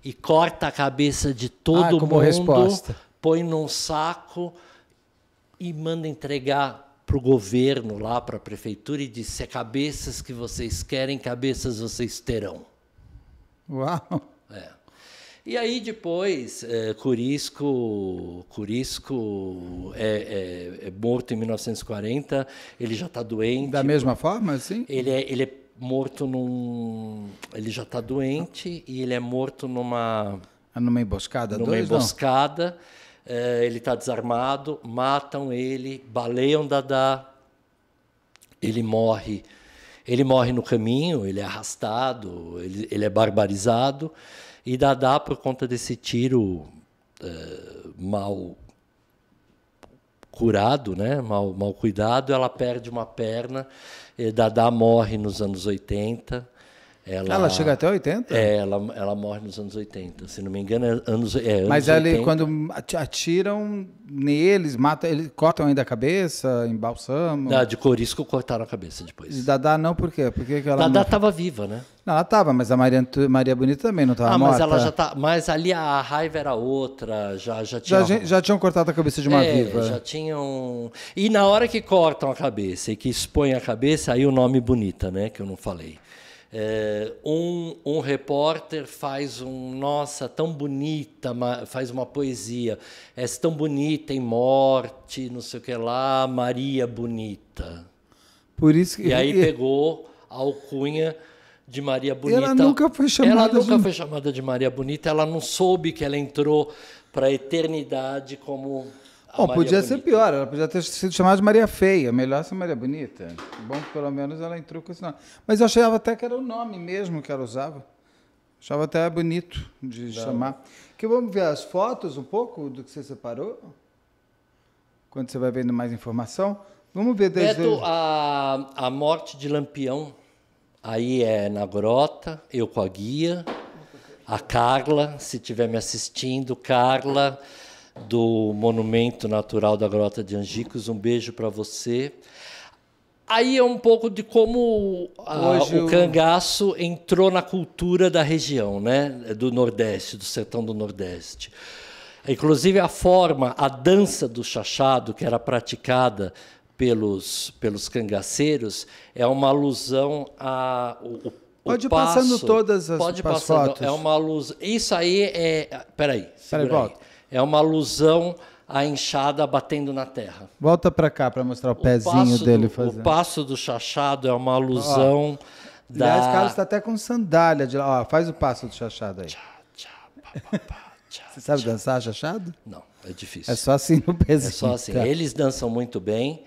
E corta a cabeça de todo ah, como mundo, resposta. põe num saco e manda entregar para o governo lá, para a prefeitura, e disse: é cabeças que vocês querem, cabeças vocês terão. Uau! É. E aí depois, é, Curisco, Curisco é, é, é, morto em 1940, ele já está doente. Da mesma forma, assim? Ele é, ele é morto num... Ele já está doente e ele é morto numa... Ah, numa emboscada? Numa dois, emboscada. Não? é, ele está desarmado, matam ele, baleiam Dadá, ele morre. Ele morre no caminho, ele é arrastado, ele, ele é barbarizado, e Dadá, por conta desse tiro é, mal curado, né, mal, mal cuidado, ela perde uma perna, eh, Dadá morre nos anos 80, ela, ela chega até 80? É, ela, ela morre nos anos 80. Se não me engano, é anos, é anos Mas ali, 80. quando atiram neles, matam, eles cortam ainda a cabeça, embalsamam? Não, ah, de corisco cortaram a cabeça depois. E Dadá não, por quê? Por que ela Dadá estava viva, né? Não, ela estava, mas a Maria, Maria Bonita também não estava ah, morta. Mas ela já tá, mas ali a raiva era outra, já já tinha já, já tinham cortado a cabeça de uma é, viva. já tinham. E na hora que cortam a cabeça e que expõem a cabeça, aí o nome bonita, né, que eu não falei. Eh, um, um repórter faz um nossa tão bonita faz uma poesia é tão bonita em morte não sei o que lá Maria bonita por isso que... e aí pegou a alcunha de Maria Bonita. Ela nunca foi chamada. Ela nunca de... foi chamada de Maria Bonita. Ela não soube que ela entrou para a eternidade como Bom, Maria podia Bonita. ser pior, ela podia ter sido chamada de Maria Feia, melhor ser Maria Bonita. Bom que pelo menos ela entrou com esse nome. Mas eu achava até que era o nome mesmo que ela usava. Achava até bonito de Não. chamar. Que vamos ver as fotos um pouco do que você separou? Quando você vai vendo mais informação. Vamos ver desde... Beto, a, a morte de Lampião, aí é na grota, eu com a guia, a Carla, se estiver me assistindo, Carla do Monumento Natural da Grota de Angicos. Um beijo para você. Aí é um pouco de como a, ah, o cangaço entrou na cultura da região, né? do Nordeste, do sertão do Nordeste. Inclusive a forma, a dança do chachado que era praticada pelos, pelos cangaceiros é uma alusão a o, Pode ir passo, passando todas as, pode passando, fotos. É uma alusão. Isso aí é. Peraí. Peraí, volta. É uma alusão à enxada batendo na terra. Volta para cá para mostrar o, o pezinho dele do, fazendo. O passo do chachado é uma alusão ó, da... Aliás, Carlos está até com sandália de lá. faz o passo do chachado aí. Tchá, tchá, pá, pá, tchá, Você sabe dançar chachado? Não, é difícil. É só assim no pezinho. É só assim. Tá. Eles dançam muito bem,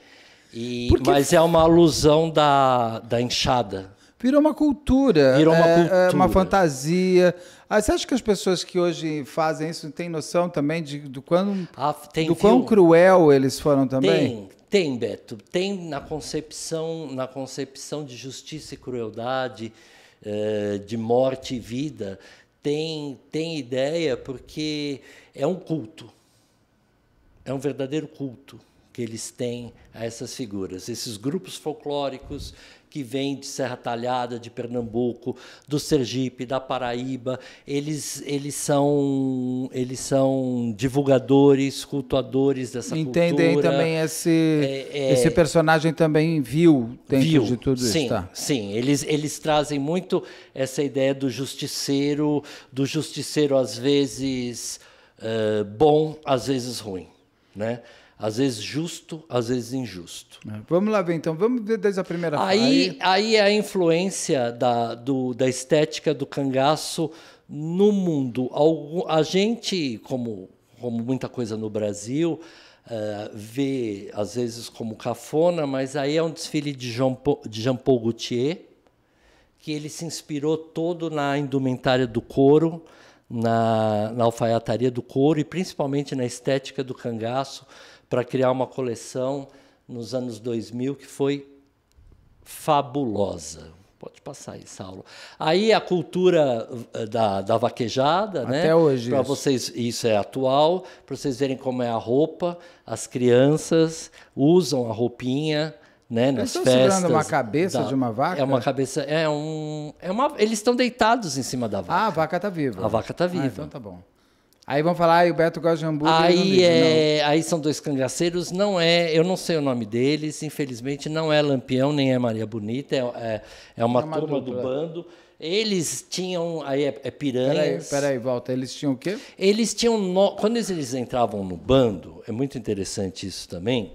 e, mas é uma alusão da, da enxada. Virou uma cultura. Virou uma é, é cultura. uma fantasia. Aí ah, você acha que as pessoas que hoje fazem isso têm noção também de, do, quão, ah, tem, do quão cruel eles foram também? Tem, tem, Beto. Tem na concepção, na concepção de justiça e crueldade, eh, de morte e vida, tem, tem ideia porque é um culto. É um verdadeiro culto que eles têm a essas figuras, esses grupos folclóricos, que vêm de Serra Talhada, de Pernambuco, do Sergipe, da Paraíba. Eles, eles, são, eles são divulgadores, cultuadores dessa Entendem cultura. Entendem também esse, é, é, esse personagem também viu dentro viu, de tudo sim, isso. Tá? Sim, eles, eles trazem muito essa ideia do justiceiro, do justiceiro às vezes uh, bom, às vezes ruim. Né? às vezes justo, às vezes injusto. É, vamos lá ver então, vamos ver desde a primeira aí, aí Aí é a influência da, do, da estética do cangaço no mundo. A gente, como, como muita coisa no Brasil, uh, vê às vezes como cafona, mas aí é um desfile de Jean Paul, de Jean Paul Gaultier, que ele se inspirou todo na indumentária do couro, na, na alfaiataria do couro e principalmente na estética do cangaço para criar uma coleção nos anos 2000 que foi fabulosa. Pode passar aí, Saulo. Aí a cultura eh, da, da vaquejada, Até né? Até hoje. Para vocês, isso é atual, para vocês verem como é a roupa. As crianças usam a roupinha, né? Nas festas. Estão uma cabeça da, de uma vaca? É uma cabeça, é um, é uma. Eles estão deitados em cima da vaca. Ah, a vaca está viva. A vaca está ah, viva. Ah, então tá bom. Aí vão falar, ah, o Beto gosta de hambúrguer. Aí, é, não. aí são dois cangaceiros, não é, eu não sei o nome deles, infelizmente não é Lampião, nem é Maria Bonita, é, é, é uma, é uma turma do bando. Eles tinham. Aí é, é Espera Peraí, peraí, volta. Eles tinham o quê? Eles tinham. No, quando eles, eles entravam no bando, é muito interessante isso também.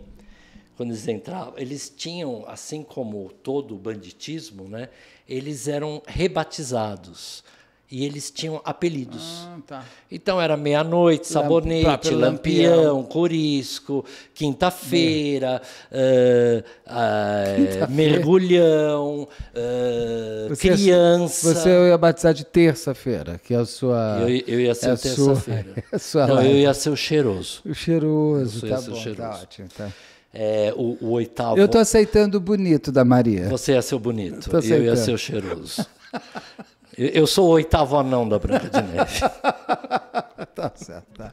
Quando eles entravam, eles tinham, assim como todo o banditismo, né, eles eram rebatizados. E eles tinham apelidos. Ah, tá. Então era meia-noite, sabonete, Lamp lampião, lampião, corisco, quinta-feira, é. uh, ah, uh, ah, é, quinta mergulhão, uh, você, criança. Você ia batizar de terça-feira, que é a sua. Eu, eu ia é ser é terça-feira. Não, eu ia ser o cheiroso. O cheiroso, tá bom, tá cheiroso. tá ótimo. Tá. É, o, o, oitavo. Eu tô aceitando o bonito da Maria. Você ia ser o bonito, eu, eu ia ser o cheiroso. Eu sou o oitavo anão da Branca de Neve. tá certo. Tá.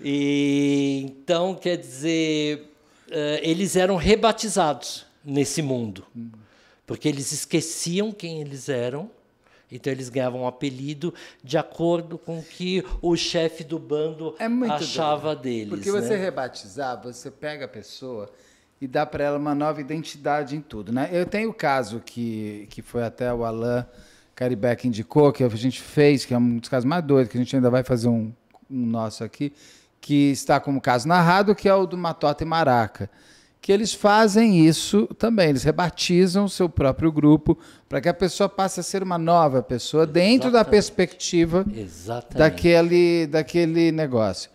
E, então, quer dizer, eh, eles eram rebatizados nesse mundo, hum. porque eles esqueciam quem eles eram. Então eles ganhavam um apelido de acordo com o que o chefe do bando é achava doido. deles. Porque você né? rebatizar, você pega a pessoa e dá para ela uma nova identidade em tudo. Né? Eu tenho o caso que, que foi até o Alain Carrie Beck indicou, que a gente fez, que é um dos casos mais doidos, que a gente ainda vai fazer um, um nosso aqui, que está como caso narrado, que é o do Matota e Maraca. Que eles fazem isso também, eles rebatizam o seu próprio grupo para que a pessoa passe a ser uma nova pessoa dentro da perspectiva Daquele, daquele negócio.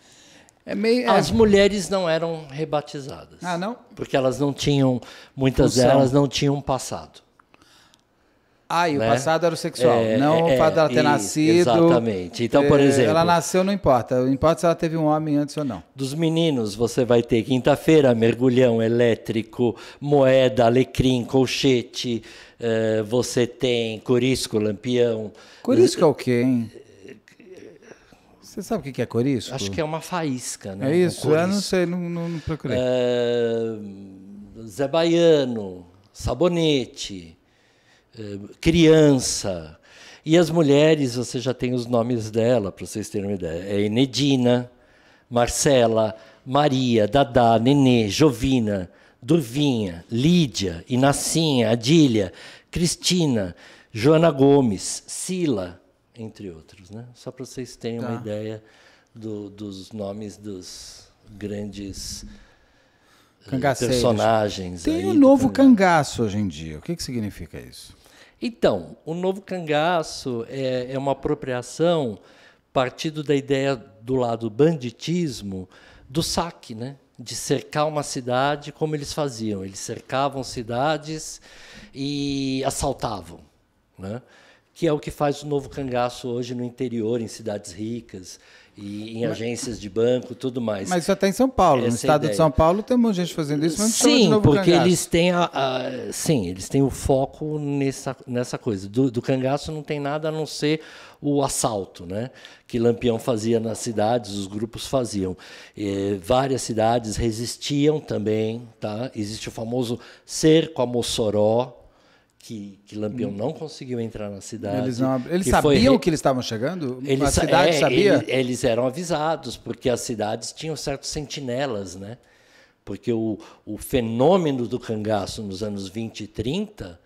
É meio, é As mulheres não eram rebatizadas. Ah, não? Porque elas não tinham, muitas Função. delas não tinham passado. Ah, e né? o passado era o sexual, é, não é, o fato dela ter isso, nascido. Exatamente. Então, por é, exemplo. Ela nasceu, não importa. Não importa se ela teve um homem antes ou não. Dos meninos, você vai ter quinta-feira, mergulhão elétrico, moeda, alecrim, colchete. Eh, você tem corisco, lampião. Corisco é o quê, hein? Você sabe o que é corisco? Acho que é uma faísca, né? É isso? Um eu não sei, não, não, não procurei. Eh, Zé Baiano, sabonete. Eh, criança. E as mulheres, você já tem os nomes dela, para vocês terem uma ideia. É Enedina, Marcela, Maria, Dadá, Nenê, Jovina, Durvinha, Lídia, Inacinha, Adília, Cristina, Joana Gomes, Sila, entre outros. Né? Só para vocês terem tá. uma ideia do, dos nomes dos grandes eh, personagens. Tem aí, um novo cangaço hoje em dia. O que, que significa isso? Então, o novo cangaço é, é uma apropriação partindo da ideia do lado banditismo do saque, né? de cercar uma cidade como eles faziam. Eles cercavam cidades e assaltavam, né? que é o que faz o novo cangaço hoje no interior, em cidades ricas e em mas, agências de banco, tudo mais. Mas isso é até em São Paulo, Essa no é estado ideia. de São Paulo tem um monte de gente fazendo isso, mas não Sim, porque cangaço. eles têm a, a, sim, eles têm o foco nessa, nessa coisa. Do, do cangaço não tem nada a não ser o assalto, né? Que Lampião fazia nas cidades, os grupos faziam. E várias cidades resistiam também, tá? Existe o famoso cerco a Mossoró, que, que Lampião hum. não conseguiu entrar na cidade. Eles, não, eles que sabiam que eles estavam chegando? Eles, a cidade é, sabia? Eles, eles, eram avisados, porque as cidades tinham certos sentinelas, né? Porque o, o fenômeno do cangaço nos anos 20 e 30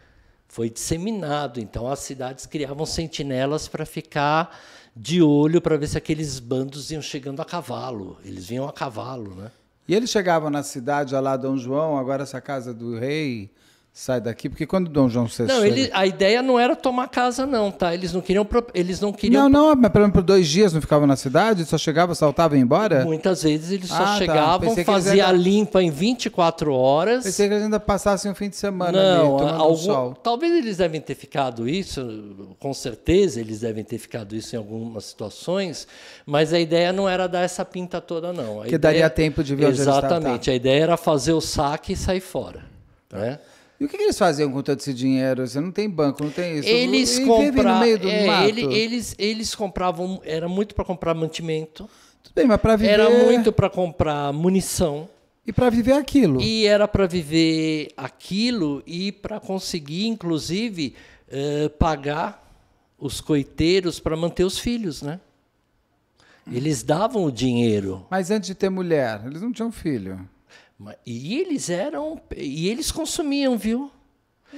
foi disseminado. Então as cidades criavam sentinelas para ficar de olho para ver se aqueles bandos iam chegando a cavalo. Eles vinham a cavalo, né? E eles chegavam na cidade lá Dom João, agora essa casa do rei, sai daqui, porque quando Dom João VI não, ele, a ideia não era tomar casa não, tá? Eles não queriam, eles não queriam. Não, não, mas pelo menos por dois dias não ficavam na cidade, só chegavam, saltavam e embora. Muitas vezes eles só ah, tá. chegavam, tá. faziam ainda... a limpa em 24 horas. Pensei que eles ainda passassem um fim de semana não, ali, tomando algum... sol. Talvez eles devem ter ficado isso, com certeza eles devem ter ficado isso em algumas situações, mas a ideia não era dar essa pinta toda não. A que ideia... daria tempo de viajar. Tá. Exatamente, a ideia era fazer o saque e sair fora, tá. né? E o que, que, eles faziam com todo esse dinheiro? Você não tem banco, não tem isso. Eles compravam. É, ele, eles, eles compravam. Era muito para comprar mantimento. Tudo bem, mas para viver. Era muito para comprar munição. E para viver aquilo. E era para viver aquilo e para conseguir, inclusive, eh, pagar os coiteiros para manter os filhos, né? Eles davam o dinheiro. Mas antes de ter mulher, eles não tinham filho. E eles eram. E eles consumiam, viu?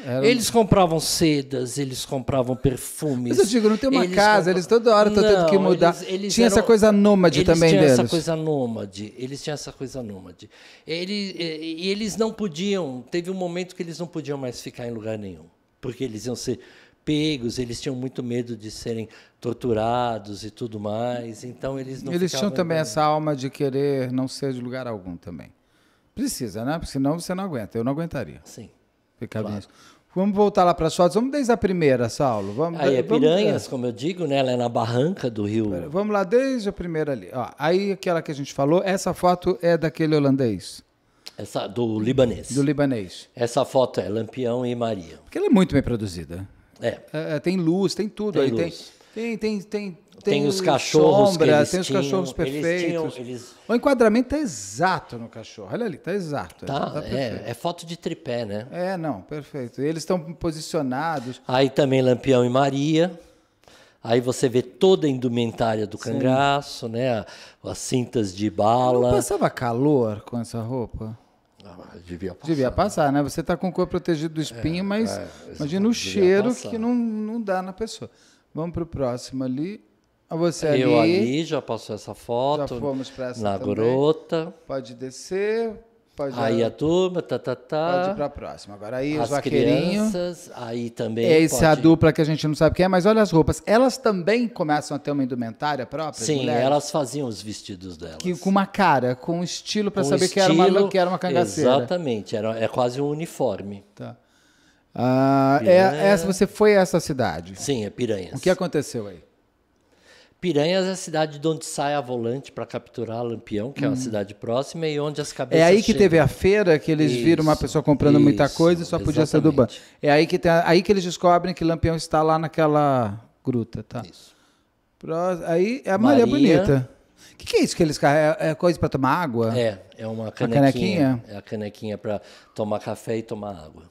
Era... Eles compravam sedas, eles compravam perfumes. Mas eu digo, não tem uma eles casa, eles toda hora estão tendo que mudar. Eles, eles tinha eram... essa coisa nômade eles também deles. Eles tinham essa coisa nômade, eles tinham essa coisa nômade. Eles, e eles não podiam, teve um momento que eles não podiam mais ficar em lugar nenhum, porque eles iam ser pegos, eles tinham muito medo de serem torturados e tudo mais, então eles não Eles tinham também essa alma de querer não ser de lugar algum também. Precisa, né? Porque senão você não aguenta. Eu não aguentaria. Sim. Ficar claro. Bem. Vamos voltar lá para as fotos. Vamos desde a primeira, Saulo. Vamos, aí é vamos, Piranhas, é. como eu digo, né? Ela é na barranca do rio. Vamos lá desde a primeira ali. Ó, aí aquela que a gente falou, essa foto é daquele holandês. Essa do libanês. Do libanês. Essa foto é Lampião e Maria. Porque ela é muito bem produzida. É. é, é tem luz, tem tudo. Tem aí luz. Tem, tem, tem, tem tem, tem os cachorros sombra, tem os tinham, perfeitos. Eles tinham, eles... O enquadramento tá exato no cachorro. Olha ali, tá exato. É, tá, tá é, é, foto de tripé, né? É, não, perfeito. E eles estão posicionados. Aí também Lampião e Maria. Aí você vê toda a indumentária do cangaço, Sim. né? As cintas de bala. Não passava calor com essa roupa? Ah, devia passar. Devia passar, né? Você está com o corpo protegido do é, espinho, é, mas é, imagina o cheiro passar. que não, não dá na pessoa. Vamos para o próximo ali. Você ali. Eu ali, já passou essa foto. Já fomos para essa Na também. grota. Pode descer. Pode aí ir, a turma, tá, tá, tá. Pode ir para a próxima. Agora aí as os crianças, aí também. Essa pode... é a dupla que a gente não sabe quem é, mas olha as roupas. Elas também começam a ter uma indumentária própria? Sim, elas faziam os vestidos delas. Que, com uma cara, com um estilo para saber estilo, que, era uma, que era uma cangaceira. Exatamente, era, é quase um uniforme. Tá. Ah, é, essa, você foi a essa cidade? Sim, é Piranhas. O que aconteceu aí? Piranhas é a cidade de onde sai a volante para capturar Lampião, que hum. é uma uhum. cidade próxima e onde as é cabeças. É aí que chegam. teve a feira que eles isso, viram uma pessoa comprando isso, muita coisa e só exatamente. podia ser do banco. É aí que tem, aí que eles descobrem que Lampião está lá naquela gruta, tá? Isso. aí é a Maria, Maria Bonita. O que, que, é isso que eles carregam? É, é, coisa para tomar água? É, é uma canequinha. Uma canequinha? É a canequinha para tomar café e tomar água.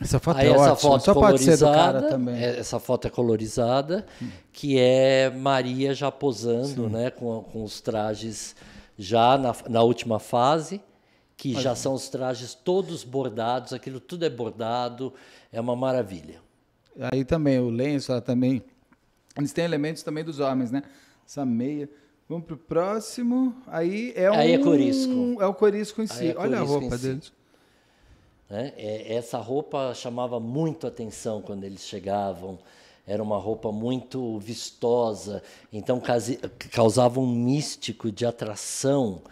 Essa foto Aí é essa ótima. foto Só colorizada, é, essa foto é colorizada, hum. que é Maria já posando, né, com, com os trajes já na, na última fase, que já são os trajes todos bordados, aquilo tudo é bordado, é uma maravilha. Aí também o lenço, ela também, eles têm elementos também dos homens, né? Essa meia. Vamos pro próximo. Aí é um. Aí é corisco. É o corisco em si. É Olha a roupa si. deles. Né? É, essa roupa chamava muito atenção quando eles chegavam. Era uma roupa muito vistosa, então causava um místico de atração,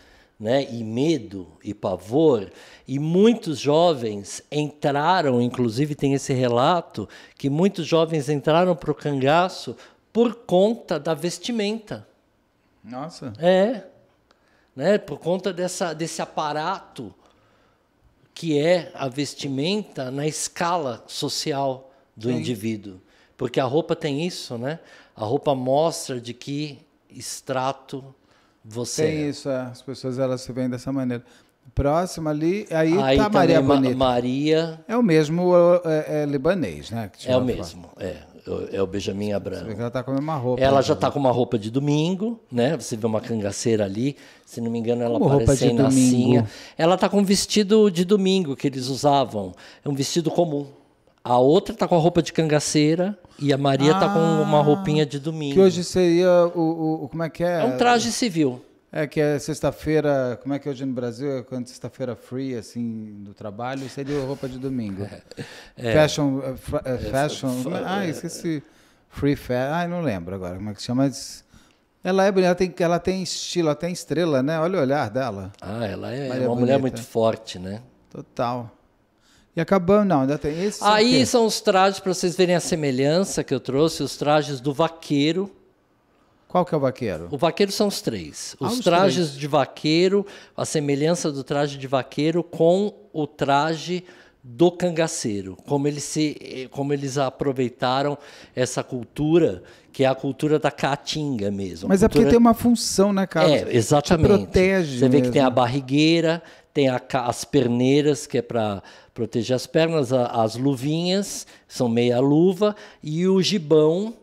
né? e medo e pavor. E muitos jovens entraram, inclusive tem esse relato, que muitos jovens entraram para o cangaço por conta da vestimenta. Nossa. É. Né? Por conta dessa, desse aparato que é a vestimenta na escala social do Sim. indivíduo. Porque a roupa tem isso, né? A roupa mostra de que extrato você Tem é. isso, é. as pessoas elas se veem dessa maneira. Próximo ali, aí, está tá Maria é Ma Maria... É o mesmo é, é libanês, né? é o mesmo, é é o Benjamin Abramo. Ela tá com roupa. Ela né? já está com uma roupa de domingo, né? Você vê uma cangaceira ali, se não me engano, ela parece aparece em Nascinha. Ela está com um vestido de domingo que eles usavam. É um vestido comum. A outra está com a roupa de cangaceira e a Maria está ah, com uma ah, roupinha de domingo. Que hoje seria o, o, como é que é? É um traje civil. É que é sexta-feira, como é que é hoje no Brasil? É quando sexta-feira free, assim, do trabalho, seria roupa de domingo. É. é. Fashion. Eh, eh, é, fashion. ah, é. esqueci. Free fashion. Ah, não lembro agora como é que se chama. Mas ela é bonita, ela tem, ela tem estilo, ela tem estrela, né? Olha o olhar dela. Ah, ela é É uma bonita. mulher muito forte, né? Total. E acabamos, não, ainda tem esse. Aí são os trajes, para vocês verem a semelhança que eu trouxe, os trajes do vaqueiro qual que é o vaqueiro? O vaqueiro são os três. Ah, os ah, trajes três. de vaqueiro, a semelhança do traje de vaqueiro com o traje do cangaceiro, como eles se, como eles aproveitaram essa cultura que é a cultura da caatinga mesmo. Mas cultura... é porque tem uma função, né, Carlos? É, exatamente. Te protege. Você mesmo. vê que tem a barrigueira, tem a, as perneiras que é para proteger as pernas, a, as luvinhas são meia luva e o gibão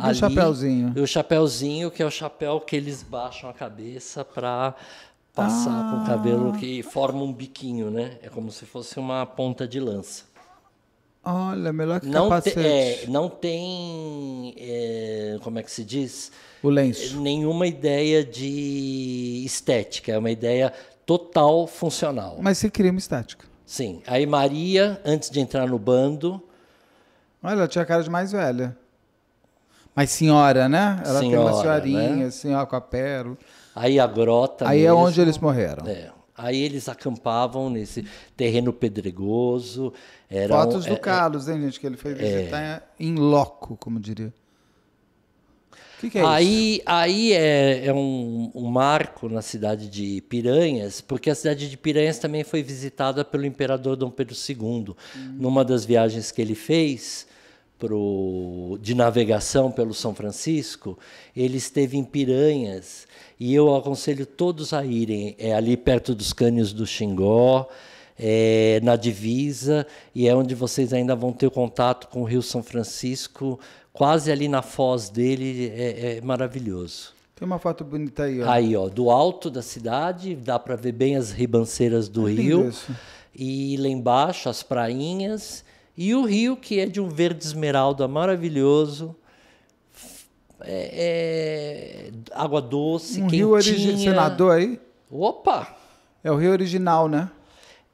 e ali, o chapéuzinho? E o chapéuzinho, que é o chapéu que eles baixam a cabeça para passar ah. com o cabelo ah. que forma um biquinho, né? É como se fosse uma ponta de lança. Olha, melhor que não capacete. Te, é, não tem, é, como é que se diz? O lenço. Nenhuma ideia de estética, é uma ideia total funcional. Mas se cria uma estética. Sim. Aí Maria, antes de entrar no bando... Olha, ela tinha a cara de mais velha. Mas senhora, né? Ela senhora, tem uma né? senhorinha, né? Assim, senhora com a pérola. Aí a grota. Aí mesmo, é onde eles morreram. É. Aí eles acampavam nesse terreno pedregoso. Fotos do é, é, Carlos, hein, gente, que ele foi visitar é. em é, loco, como diria. O que, que é aí, isso? Aí é, é um, um, marco na cidade de Piranhas, porque a cidade de Piranhas também foi visitada pelo imperador Dom Pedro II. Hum. Numa das viagens que ele fez, pro, de navegação pelo São Francisco, ele esteve em Piranhas. E eu aconselho todos a irem, é ali perto dos cânions do Xingó, é, na divisa, e é onde vocês ainda vão ter contato com o Rio São Francisco, quase ali na foz dele, é, é maravilhoso. Tem uma foto bonita aí, ó. Aí, ó, do alto da cidade, dá para ver bem as ribanceiras do é rio. Isso. E lá embaixo, as prainhas e o rio, que é de um verde esmeralda maravilhoso, é, é, água doce, um quentinha. rio origi- aí? Opa! É o rio original, né?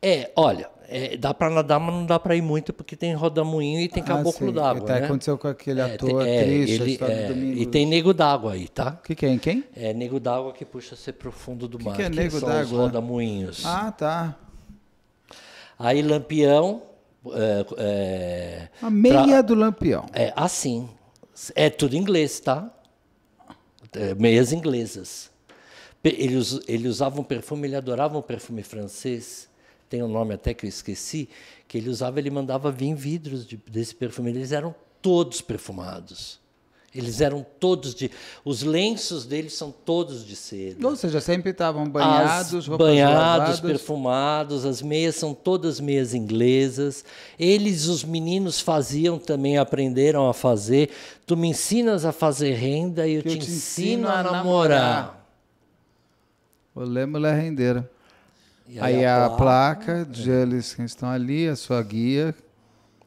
É, olha, é, dá para nadar, mas não dá para ir muito porque tem rodamuinho e tem ah, caboclo ah, d'água. Até né? aconteceu com aquele é, ator é, triste, ele, é, E tem nego d'água aí, tá? que, quem é, Quem? É nego d'água que puxa você pro fundo do que mar. que, é nego d'água? Os rodamuinhos. Ah, tá. Aí Lampião, é, a meia pra, do Lampião. É, assim. É tudo inglês, tá? É, meias inglesas. Ele, ele usava um perfume, ele adorava um perfume francês, tem um nome até que eu esqueci, que ele usava, ele mandava vir vidros de, desse perfume. Eles eram todos perfumados. Eles eram todos de. Os lenços deles são todos de seda. Ou seja, sempre estavam banhados, as, banhados, lavadas. perfumados. As meias são todas meias inglesas. Eles, os meninos, faziam também, aprenderam a fazer. Tu me ensinas a fazer renda e eu, te, eu te, ensino, ensino a, a namorar. O mulher é rendeira. E aí, aí a, a, placa, placa né? de eles que estão ali, a sua guia,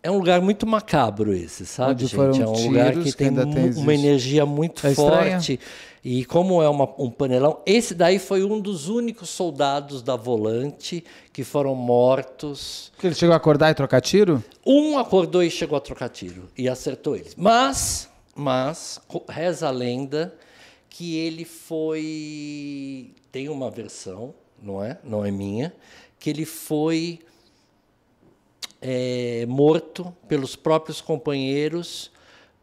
é um lugar muito macabro esse, sabe, gente? É um lugar que tem, tem uma energia muito é forte. E como é uma, um panelão, esse daí foi um dos únicos soldados da Volante que foram mortos. Porque ele chegou a acordar e trocar tiro? Um acordou e chegou a trocar tiro e acertou eles. Mas, mas reza a lenda que ele foi tem uma versão, não é? Não é minha, que ele foi é, morto pelos próprios companheiros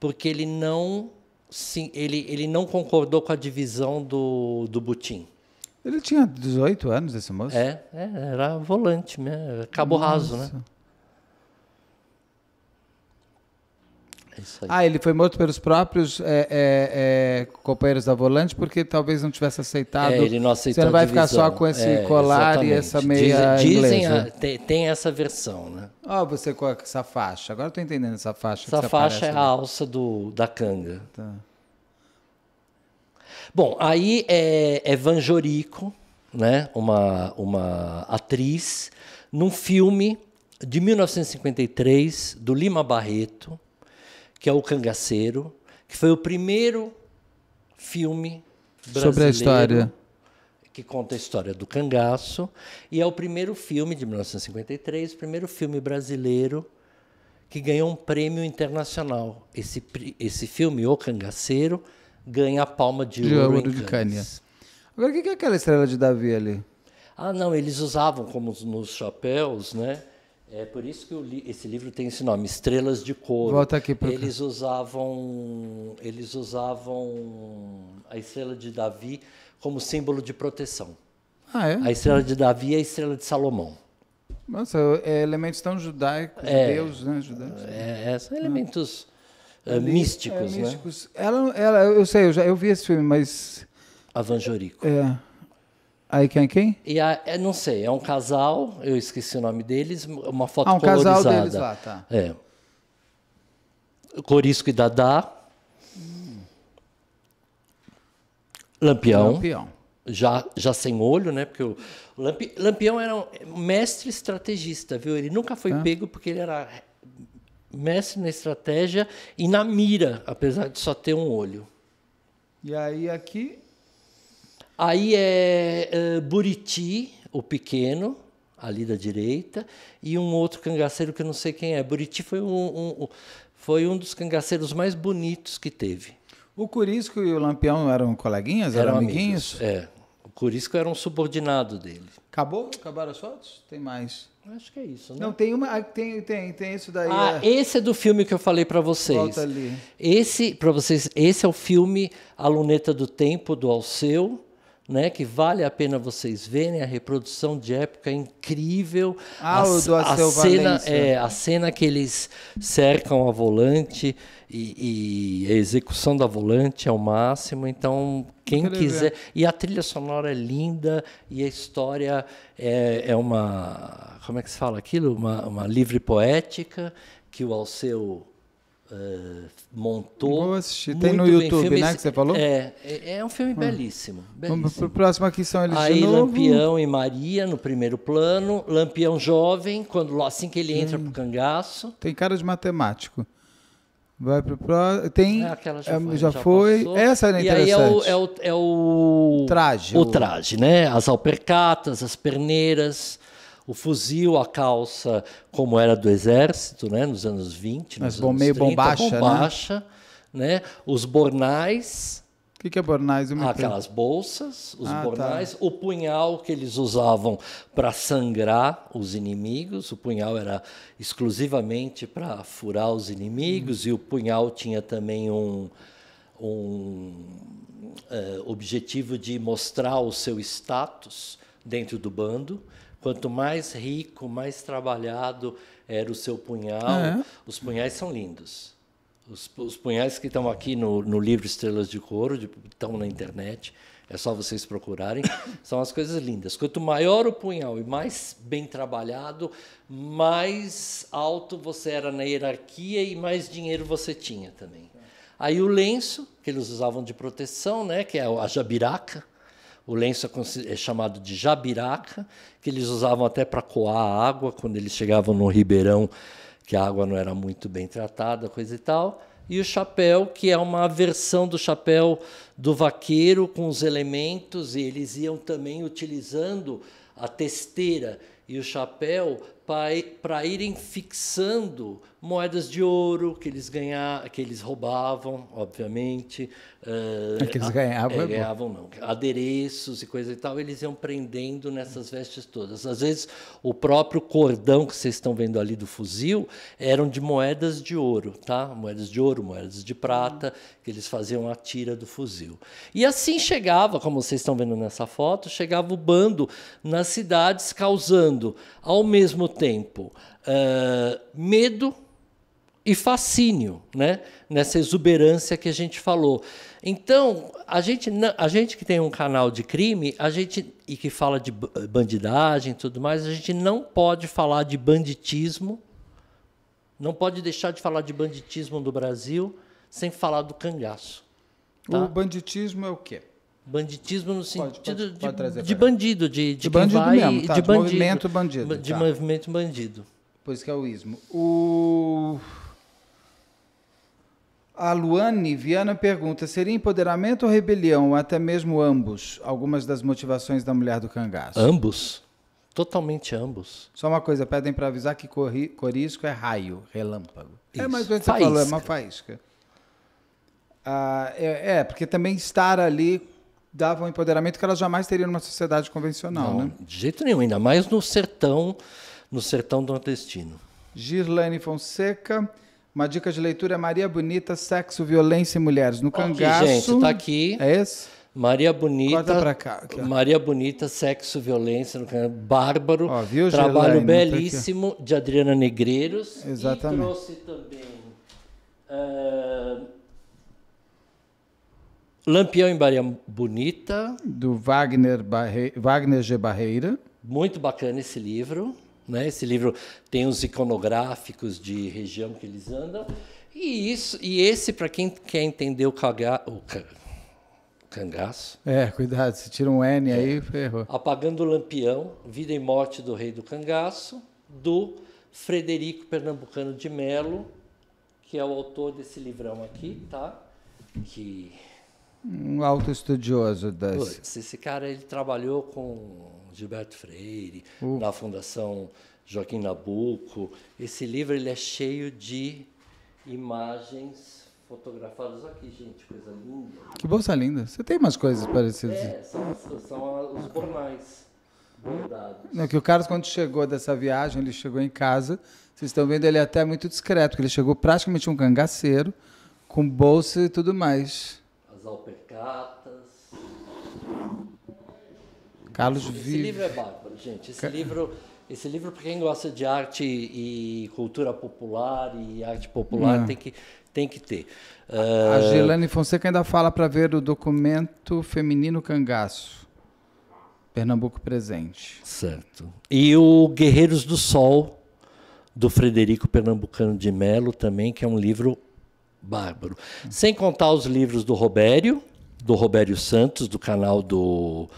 porque ele não sim, ele, ele não concordou com a divisão do, do butim. Ele tinha 18 anos, esse moço? É, é era volante, né? Cabo Nossa. raso, né? É ah, ele foi morto pelos próprios é, é, é, companheiros da volante porque talvez não tivesse aceitado. É, ele não aceitou. Você não vai ficar só com esse colar exatamente. e essa meia dizem, dizem a, tem, tem, essa versão, né? Ah, oh, você com essa faixa. Agora estou entendendo essa faixa. Essa faixa aparece, é né? a alça do, da canga. Tá. Bom, aí é, é Van Jorico, né? uma, uma atriz, num filme de 1953, do Lima Barreto, que é O Cangaceiro, que foi o primeiro filme brasileiro sobre a história que conta a história do cangaço e é o primeiro filme de 1953, o primeiro filme brasileiro que ganhou um prêmio internacional. Esse esse filme O Cangaceiro ganha a Palma de, de Ouro, de Cannes. Agora o que é aquela estrela de Davi ali? Ah, não, eles usavam como nos chapéus, né? É por isso que li esse livro tem esse nome, Estrelas de Couro. Volta aqui para Eles usavam eles usavam a estrela de Davi como símbolo de proteção. Ah, é? A estrela de Davi é a estrela de Salomão. Nossa, é elementos tão judaicos, é, deus, né? Judeus. É, é são elementos é. É, místicos, é, né? místicos. Né? Ela, ela, eu sei, eu, já, eu vi esse filme, mas... Avanjorico. É. Aí quem é quem? E a, é, não sei, é um casal, eu esqueci o nome deles, uma foto ah, um colorizada. casal deles lá, tá. É. Corisco e Dadá. Lampião. Lampião. Já, já sem olho, né? Porque o Lampi, Lampião era um mestre estrategista, viu? Ele nunca foi é. pego porque ele era mestre na estratégia e na mira, apesar de só ter um olho. E aí aqui Aí é uh, Buriti, o pequeno, ali da direita, e um outro cangaceiro que eu não sei quem é. Buriti foi um, um, um foi um dos cangaceiros mais bonitos que teve. O Curisco e o Lampião eram coleguinhas? Eram, eram amiguinhos? Amigos, é. O Curisco era um subordinado dele. Acabou? Acabaram as fotos? Tem mais? Acho que é isso, né? Não, tem uma. Ah, tem, tem, tem isso daí. Ah, é... esse é do filme que eu falei para vocês. Volta ali. Esse, para vocês, esse é o filme A Luneta do Tempo, do Alceu né, que vale a pena vocês verem, a reprodução de época é incrível. Ah, a, do a cena, é, a cena que eles cercam a volante e, e a execução da volante é o máximo. Então, quem Quero quiser. Ver. E a trilha sonora é linda e a história é, é uma. Como é que se fala aquilo? Uma, uma livre poética que o Alceu eh, montou. Vou assistir. Tem no YouTube, filme, né? Que você falou? É, é, é, um filme ah. belíssimo. belíssimo. Vamos próximo aqui são eles Aí, de novo. Lampião e Maria no primeiro plano. Lampião jovem, quando, assim que ele hum. entra pro cangaço. Tem cara de matemático. Vai pro próximo. Tem. É, aquela já é, foi. Já já foi. Essa era é interessante. E aí é o, é o, é o traje. o traje, né? As alpercatas, as perneiras o fuzil, a calça, como era do exército, né, nos anos 20, Mas nos bom, anos meio 30, bombacha, bombacha né? né? Os bornais. O que, que, é bornais? Ah, aquelas bolsas, os ah, tá. bornais, tá. o punhal que eles usavam para sangrar os inimigos. O punhal era exclusivamente para furar os inimigos hum. e o punhal tinha também um, um uh, objetivo de mostrar o seu status dentro do bando. Quanto mais rico, mais trabalhado era o seu punhal. É. Os punhais são lindos. Os, os punhais que estão aqui no, no, livro Estrelas de Couro, estão na internet, é só vocês procurarem, são as coisas lindas. Quanto maior o punhal e mais bem trabalhado, mais alto você era na hierarquia e mais dinheiro você tinha também. Aí o lenço, que eles usavam de proteção, né, que é a jabiraca, o lenço é, é chamado de jabiraca, que eles usavam até para coar a água quando eles chegavam no ribeirão, que a água não era muito bem tratada, coisa e tal. E o chapéu, que é uma versão do chapéu do vaqueiro com os elementos, e eles iam também utilizando a testeira e o chapéu para irem fixando moedas de ouro que eles ganhar, que eles roubavam, obviamente. Eh, é que eles ganhavam. É, é ganhavam não. Adereços e coisa e tal, eles iam prendendo nessas vestes todas. Às vezes o próprio cordão que vocês estão vendo ali do fuzil eram de moedas de ouro, tá? Moedas de ouro, moedas de prata que eles faziam a tira do fuzil. E assim chegava, como vocês estão vendo nessa foto, chegava o bando nas cidades causando ao mesmo tempo uh, medo e fascínio, né? nessa exuberância que a gente falou. Então, a gente, a gente que tem um canal de crime a gente, e que fala de bandidagem e tudo mais, a gente não pode falar de banditismo, não pode deixar de falar de banditismo no Brasil sem falar do cangaço. Tá? O banditismo é o quê? Banditismo no sentido pode, pode, pode de, de bandido, de, de, de bandido vai, mesmo, tá, de, de bandido, movimento bandido. De tá. movimento bandido. Pois que é o ismo. O... A Luane Viana pergunta: seria empoderamento ou rebelião, ou até mesmo ambos? Algumas das motivações da mulher do cangaço. Ambos? Totalmente ambos. Só uma coisa, pedem para avisar que corri, corisco é raio, relâmpago. Isso. É, mas você falou, é uma faísca. Ah, é, é, porque também estar ali dava um empoderamento que elas jamais teriam numa sociedade convencional, Não, né? De jeito nenhum, ainda mais no sertão, no sertão nordestino. Girlane Fonseca. Uma dica de leitura é Maria Bonita, Sexo, Violência e Mulheres. No cangaço. Aqui, gente, tá aqui. É esse? Maria Bonita. Corta para cá. Aqui, Maria Bonita, Sexo, Violência no cangaço. Bárbaro. Ó, viu, trabalho Gelaine, tá belíssimo tá de Adriana Negreiros. Exatamente. E trouxe também. Uh, Lampião em Maria Bonita. Do Wagner, Barre... Wagner G. Barreira. Muito bacana esse livro. Né? Esse livro tem os iconográficos de região que eles andam. E, isso, e esse, para quem quer entender o, caga, o ca, cangaço. É, cuidado, se tira um N aí, é. ferrou. Apagando o Lampião, Vida e Morte do Rei do Cangaço, do Frederico Pernambucano de Melo, que é o autor desse livrão aqui, tá? Que um autoestudioso estudioso das. esse cara ele trabalhou com Gilberto Freire, uh. Fundação Joaquim Nabuco. Esse livro ele é cheio de imagens fotografadas aqui, gente, coisa linda. Que bolsa linda. Você tem umas coisas parecidas? É, são, são os jornais. Não, que o Carlos, quando chegou dessa viagem, ele chegou em casa. Vocês estão vendo, ele é até muito discreto, porque ele chegou praticamente um cangaceiro, com bolsa e tudo mais. As alpercatas. Carlos Esse vive... livro é bárbaro, gente. Esse Car... livro, esse livro para quem gosta de arte e cultura popular e arte popular é. tem que tem que ter. Uh... A ah, Gelane Fonseca ainda fala para ver o documento Feminino Cangaço. Pernambuco presente. Certo. E o Guerreiros do Sol, do Frederico Pernambucano de Melo, também, que é um livro bárbaro. Sem contar os livros do Robério, do Robério Santos, do canal do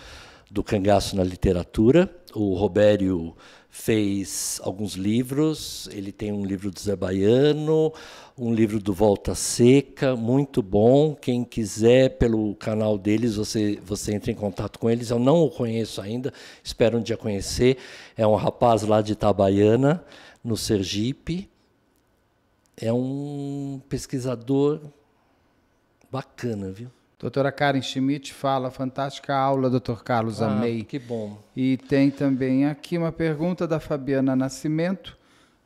do cangaço na literatura. O Robério fez alguns livros, ele tem um livro do Zé Baiano, um livro do Volta Seca, muito bom. Quem quiser, pelo canal deles, você, você entra em contato com eles. Eu não o conheço ainda, espero um dia conhecer. É um rapaz lá de Itabaiana, no Sergipe. É um pesquisador bacana, viu? Doutora Karen Schmidt fala, fantástica aula, doutor Carlos ah, Amei. Que bom. E tem também aqui uma pergunta da Fabiana Nascimento.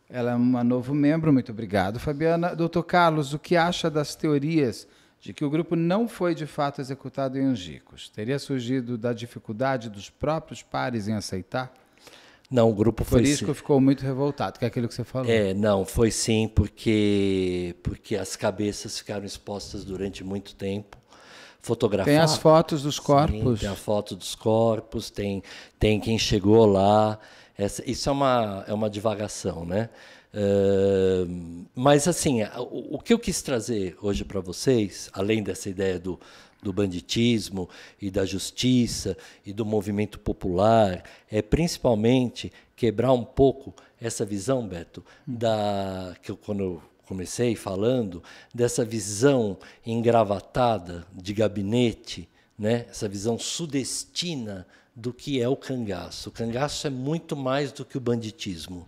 Ela é uma novo membro, muito obrigado, Fabiana. Doutor Carlos, o que acha das teorias de que o grupo não foi de fato executado em Angicos? Teria surgido da dificuldade dos próprios pares em aceitar? Não, o grupo foi. Por isso que ficou muito revoltado, que é aquilo que você falou. É, não, foi sim, porque, porque as cabeças ficaram expostas durante muito tempo fotografar. Tem as fotos dos corpos. Sim, tem a foto dos corpos, tem, tem quem chegou lá. Essa, isso é uma, é uma divagação, né? Uh, mas, assim, o, o, que eu quis trazer hoje para vocês, além dessa ideia do, do banditismo e da justiça e do movimento popular, é principalmente quebrar um pouco essa visão, Beto, da que eu, quando eu comecei falando dessa visão engravatada de gabinete, né? Essa visão sudestina do que é o cangaço. O cangaço é muito mais do que o banditismo.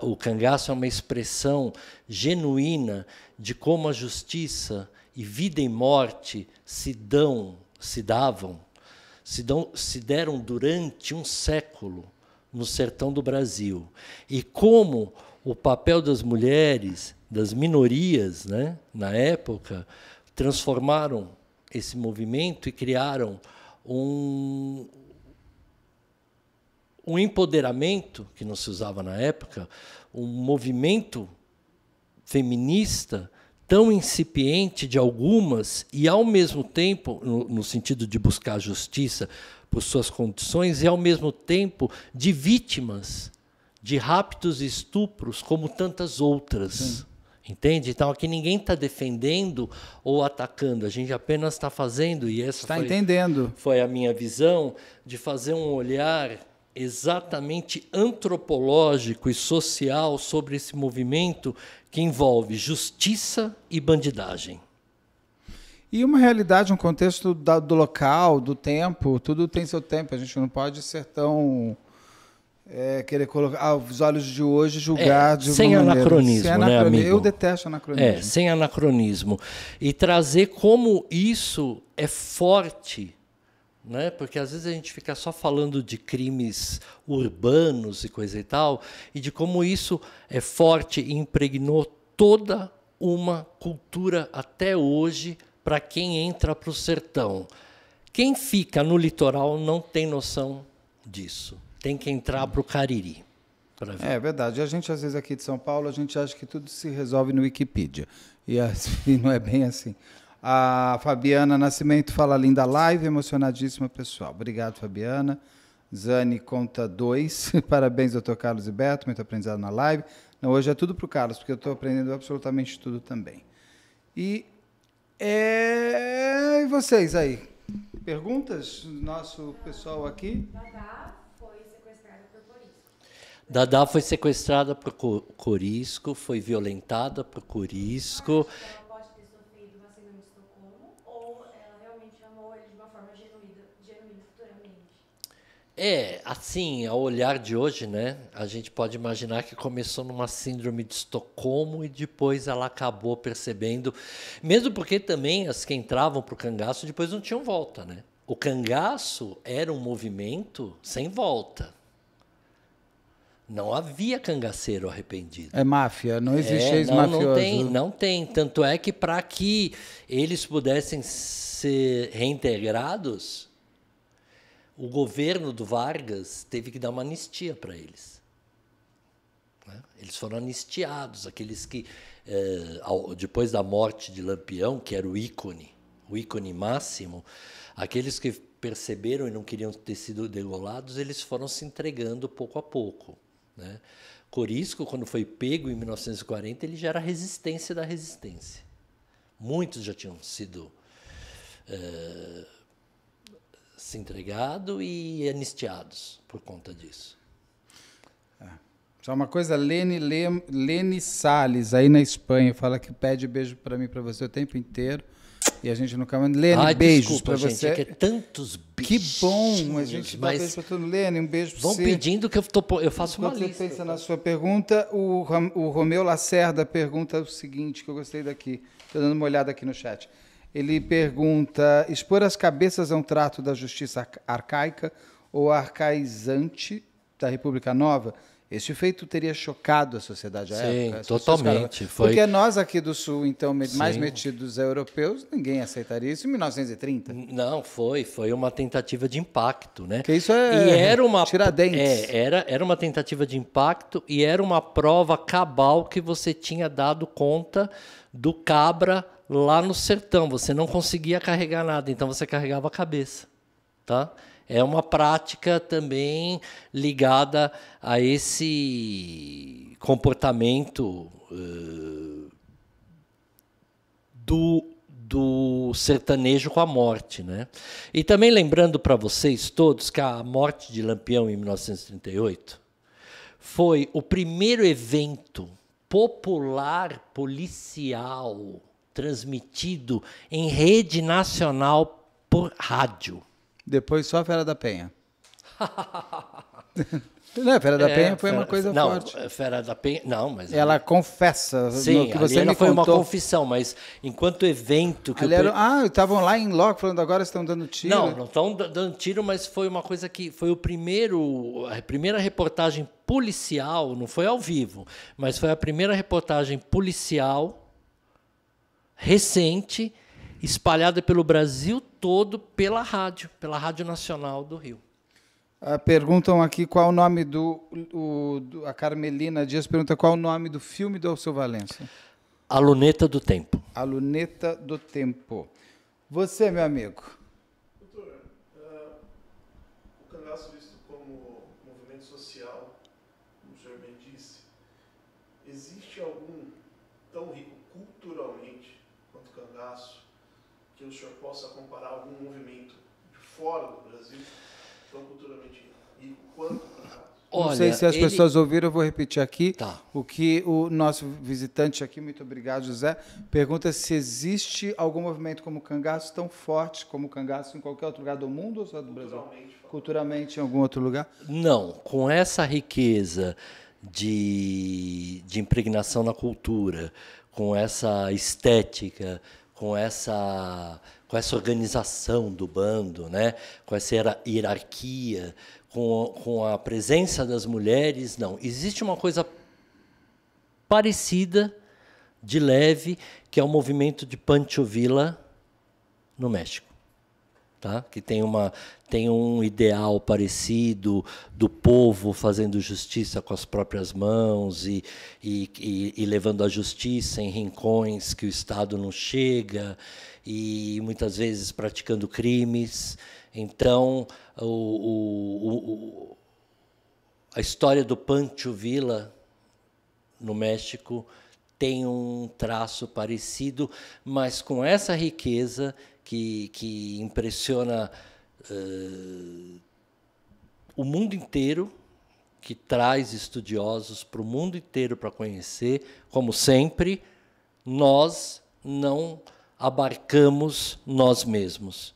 O, o cangaço é uma expressão genuína de como a justiça e vida e morte se dão, se davam, se, dão, se deram durante um século no sertão do Brasil. E como o papel das mulheres, das minorias, né, na época, transformaram esse movimento e criaram um, um empoderamento, que não se usava na época, um movimento feminista tão incipiente de algumas e, ao mesmo tempo, no, no sentido de buscar justiça por suas condições, e, ao mesmo tempo, de vítimas de raptos e estupros como tantas outras. Sim. Entende? Então aqui ninguém está defendendo ou atacando, a gente apenas está fazendo, e essa está foi, entendendo. foi a minha visão, de fazer um olhar exatamente antropológico e social sobre esse movimento que envolve justiça e bandidagem. E uma realidade, um contexto do local, do tempo, tudo tem seu tempo, a gente não pode ser tão é, querer colocar ah, os olhos de hoje julgar é, de sem anacronismo, sem né, anacronismo, né, amigo? Eu detesto anacronismo. É, sem anacronismo e trazer como isso é forte, né? Porque às vezes a gente fica só falando de crimes urbanos e coisa e tal, e de como isso é forte e impregnou toda uma cultura até hoje para quem entra para o sertão. Quem fica no litoral não tem noção disso tem que entrar para o Cariri. É verdade. A gente, às vezes, aqui de São Paulo, a gente acha que tudo se resolve no Wikipedia. E assim, não é bem assim. A Fabiana Nascimento fala linda live, emocionadíssima, pessoal. Obrigado, Fabiana. Zane conta dois. Parabéns, doutor Carlos e Beto, muito aprendizado na live. Não, hoje é tudo para o Carlos, porque eu estou aprendendo absolutamente tudo também. E, é... e vocês aí? Perguntas? Nosso pessoal aqui? Dá, dá. Dadá foi sequestrada por Corisco, foi violentada por Corisco. Pode uma uma síndrome de de ou ela realmente forma futuramente? É, assim, ao olhar de hoje, né, a gente pode imaginar que começou numa síndrome de Estocolmo e depois ela acabou percebendo, mesmo porque também as que entravam para o cangaço depois não tinham volta, né? O cangaço era um movimento sem volta. Não havia cangaceiro arrependido. É máfia, não é, existe é, ex-mafioso. Não tem, não tem. Tanto é que para que eles pudessem ser reintegrados, o governo do Vargas teve que dar uma anistia para eles. Né? Eles foram anistiados, aqueles que, eh, depois da morte de Lampião, que era o ícone, o ícone máximo, aqueles que perceberam e não queriam ter sido degolados, eles foram se entregando pouco a pouco. Né? Corisco, quando foi pego em 1940, ele já era resistência da resistência. Muitos já tinham sido é, se entregado e anistiados por conta disso. Só uma coisa, Lene, Lene Salles, aí na Espanha, fala que pede beijo para mim para você o tempo inteiro. E a gente nunca manda. Lene, Ai, beijos para você. É que é tantos beijos. Que bom, a gente dá beijo para todo Lene, um beijo para você. Vão pedindo que eu, tô, eu faço Enquanto uma lista. pensa então. na sua pergunta, o, o Romeu Lacerda pergunta o seguinte, que eu gostei daqui. Estou dando uma olhada aqui no chat. Ele pergunta: expor as cabeças é um trato da justiça arcaica ou arcaizante da República Nova? Esse efeito teria chocado a sociedade à Sim, época. totalmente. Foi... Porque nós aqui do Sul, então, mais Sim. metidos europeus, ninguém aceitaria isso em 1930. Não, foi. Foi uma tentativa de impacto, né? Que isso é e era uma, tiradentes. É, era, era uma tentativa de impacto e era uma prova cabal que você tinha dado conta do cabra lá no sertão. Você não conseguia carregar nada, então você carregava a cabeça, tá? é uma prática também ligada a esse comportamento uh, do do sertanejo com a morte, né? E também lembrando para vocês todos que a morte de Lampião em 1938 foi o primeiro evento popular policial transmitido em rede nacional por rádio. Depois só a Fera da Penha. Não, a Fera da é, Penha foi Fera, uma coisa não, forte. Fera da Penha, não, mas ela confessa. Sim, no que você foi contou. uma confissão, mas enquanto evento que eu... Era, ah, estavam lá em loco falando agora estão dando tiro. Não, não estão dando tiro, mas foi uma coisa que foi o primeiro, a primeira reportagem policial, não foi ao vivo, mas foi a primeira reportagem policial recente espalhada pelo Brasil todo pela rádio, pela Rádio Nacional do Rio. Ah, perguntam aqui qual o nome do, o, do, A Carmelina Dias pergunta qual o nome do filme do Alceu Valença. A Luneta do Tempo. A Luneta do Tempo. Você, meu amigo. Doutor, uh, ah, o cangaço visto como movimento social, como o senhor bem disse, existe algum tão rico? que o senhor possa comparar algum movimento fora do Brasil, tão culturalmente rico quanto Olha, Não sei se as ele... pessoas ouviram, eu vou repetir aqui tá. o que o nosso visitante aqui, muito obrigado, José, pergunta se existe algum movimento como o cangaço tão forte como o cangaço em qualquer outro lugar do mundo ou só do Brasil? Culturalmente, em algum outro lugar? Não, com essa riqueza de, de impregnação na cultura, com essa estética com essa com essa organização do bando, né? com essa hierarquia, com, com a presença das mulheres, não. Existe uma coisa parecida, de leve, que é o movimento de Pancho Villa no México. Tá? que tem, uma, tem um ideal parecido do povo fazendo justiça com as próprias mãos e, e, e, e levando a justiça em rincões que o Estado não chega e muitas vezes praticando crimes. Então, o, o, o, a história do Pancho Villa no México tem um traço parecido, mas com essa riqueza que, que impressiona uh, o mundo inteiro, que traz estudiosos para o mundo inteiro para conhecer, como sempre, nós não abarcamos nós mesmos,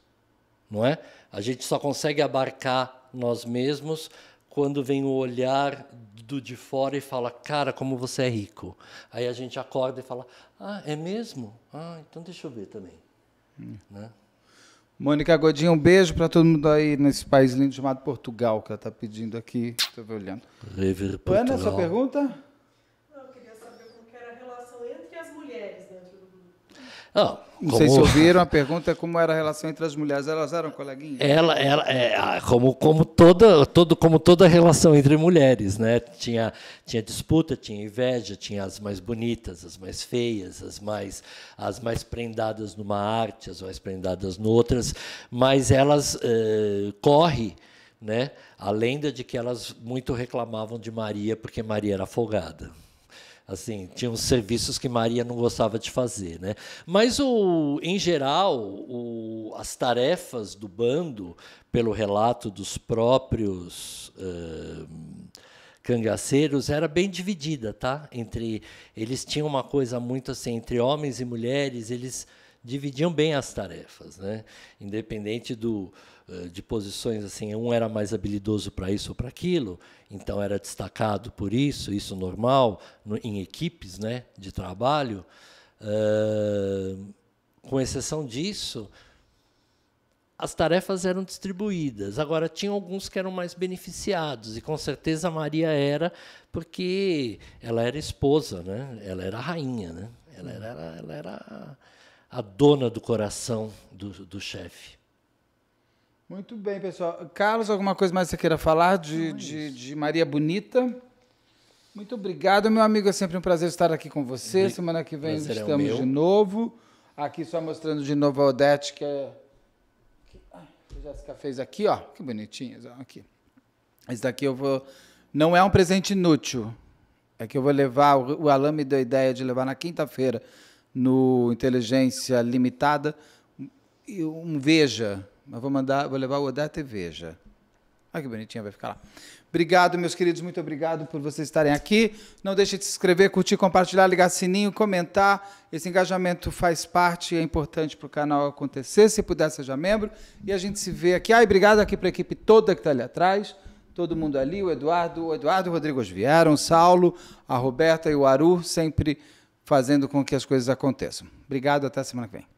não é? A gente só consegue abarcar nós mesmos quando vem o olhar do de fora e fala, cara, como você é rico. Aí a gente acorda e fala, ah, é mesmo? Ah, então deixa eu ver também. Né? Mônica Godinho, um beijo para todo mundo aí nesse país lindo chamado Portugal, que ela está pedindo aqui. Estou olhando. River Portugal. Ana, sua pergunta? Não, como... Não sei se ouviram a pergunta é como era a relação entre as mulheres. Elas eram coleguinhas? Ela, ela é, como, como, toda, todo, como toda relação entre mulheres, né? Tinha, tinha disputa, tinha inveja, tinha as mais bonitas, as mais feias, as mais, as mais prendadas numa arte, as mais prendadas noutras, mas elas é, eh, correm. Né? A lenda de que elas muito reclamavam de Maria porque Maria era folgada assim, tinha uns serviços que Maria não gostava de fazer, né? Mas o, em geral, o, as tarefas do bando, pelo relato dos próprios uh, cangaceiros, era bem dividida, tá? Entre eles tinham uma coisa muito assim entre homens e mulheres, eles dividiam bem as tarefas, né? Independente do eh, de posições assim, um era mais habilidoso para isso ou para aquilo, então era destacado por isso, isso normal, no, em equipes né, de trabalho. Uh, com exceção disso, as tarefas eram distribuídas. Agora, tinha alguns que eram mais beneficiados, e com certeza a Maria era, porque ela era esposa, né? ela era a rainha, né? ela, era, ela era a dona do coração do, do chefe. Muito bem, pessoal. Carlos, alguma coisa mais que você queira falar de, é de, de, Maria Bonita? Muito obrigado, meu amigo. É sempre um prazer estar aqui com você. Semana que vem é estamos de novo. Aqui só mostrando de novo a Odete, que é. Que a Jéssica fez aqui, ó. Que bonitinha. Aqui. Esse daqui eu vou. Não é um presente inútil. É que eu vou levar. O Alain me deu a ideia de levar na quinta-feira, no Inteligência Limitada, um Veja mas vou mandar, vou levar o Odete Veja. Olha que bonitinha vai ficar lá. Obrigado, meus queridos, muito obrigado por vocês estarem aqui. Não deixe de se inscrever, curtir, compartilhar, ligar sininho, comentar. Esse engajamento faz parte, é importante para o canal acontecer. Se puder, seja membro. E a gente se vê aqui. Ah, e obrigado aqui para a equipe toda que está ali atrás. Todo mundo ali, o Eduardo, o Eduardo e o Rodrigo vieram, o Saulo, a Roberta e o Aru, sempre fazendo com que as coisas aconteçam. Obrigado, até semana que vem.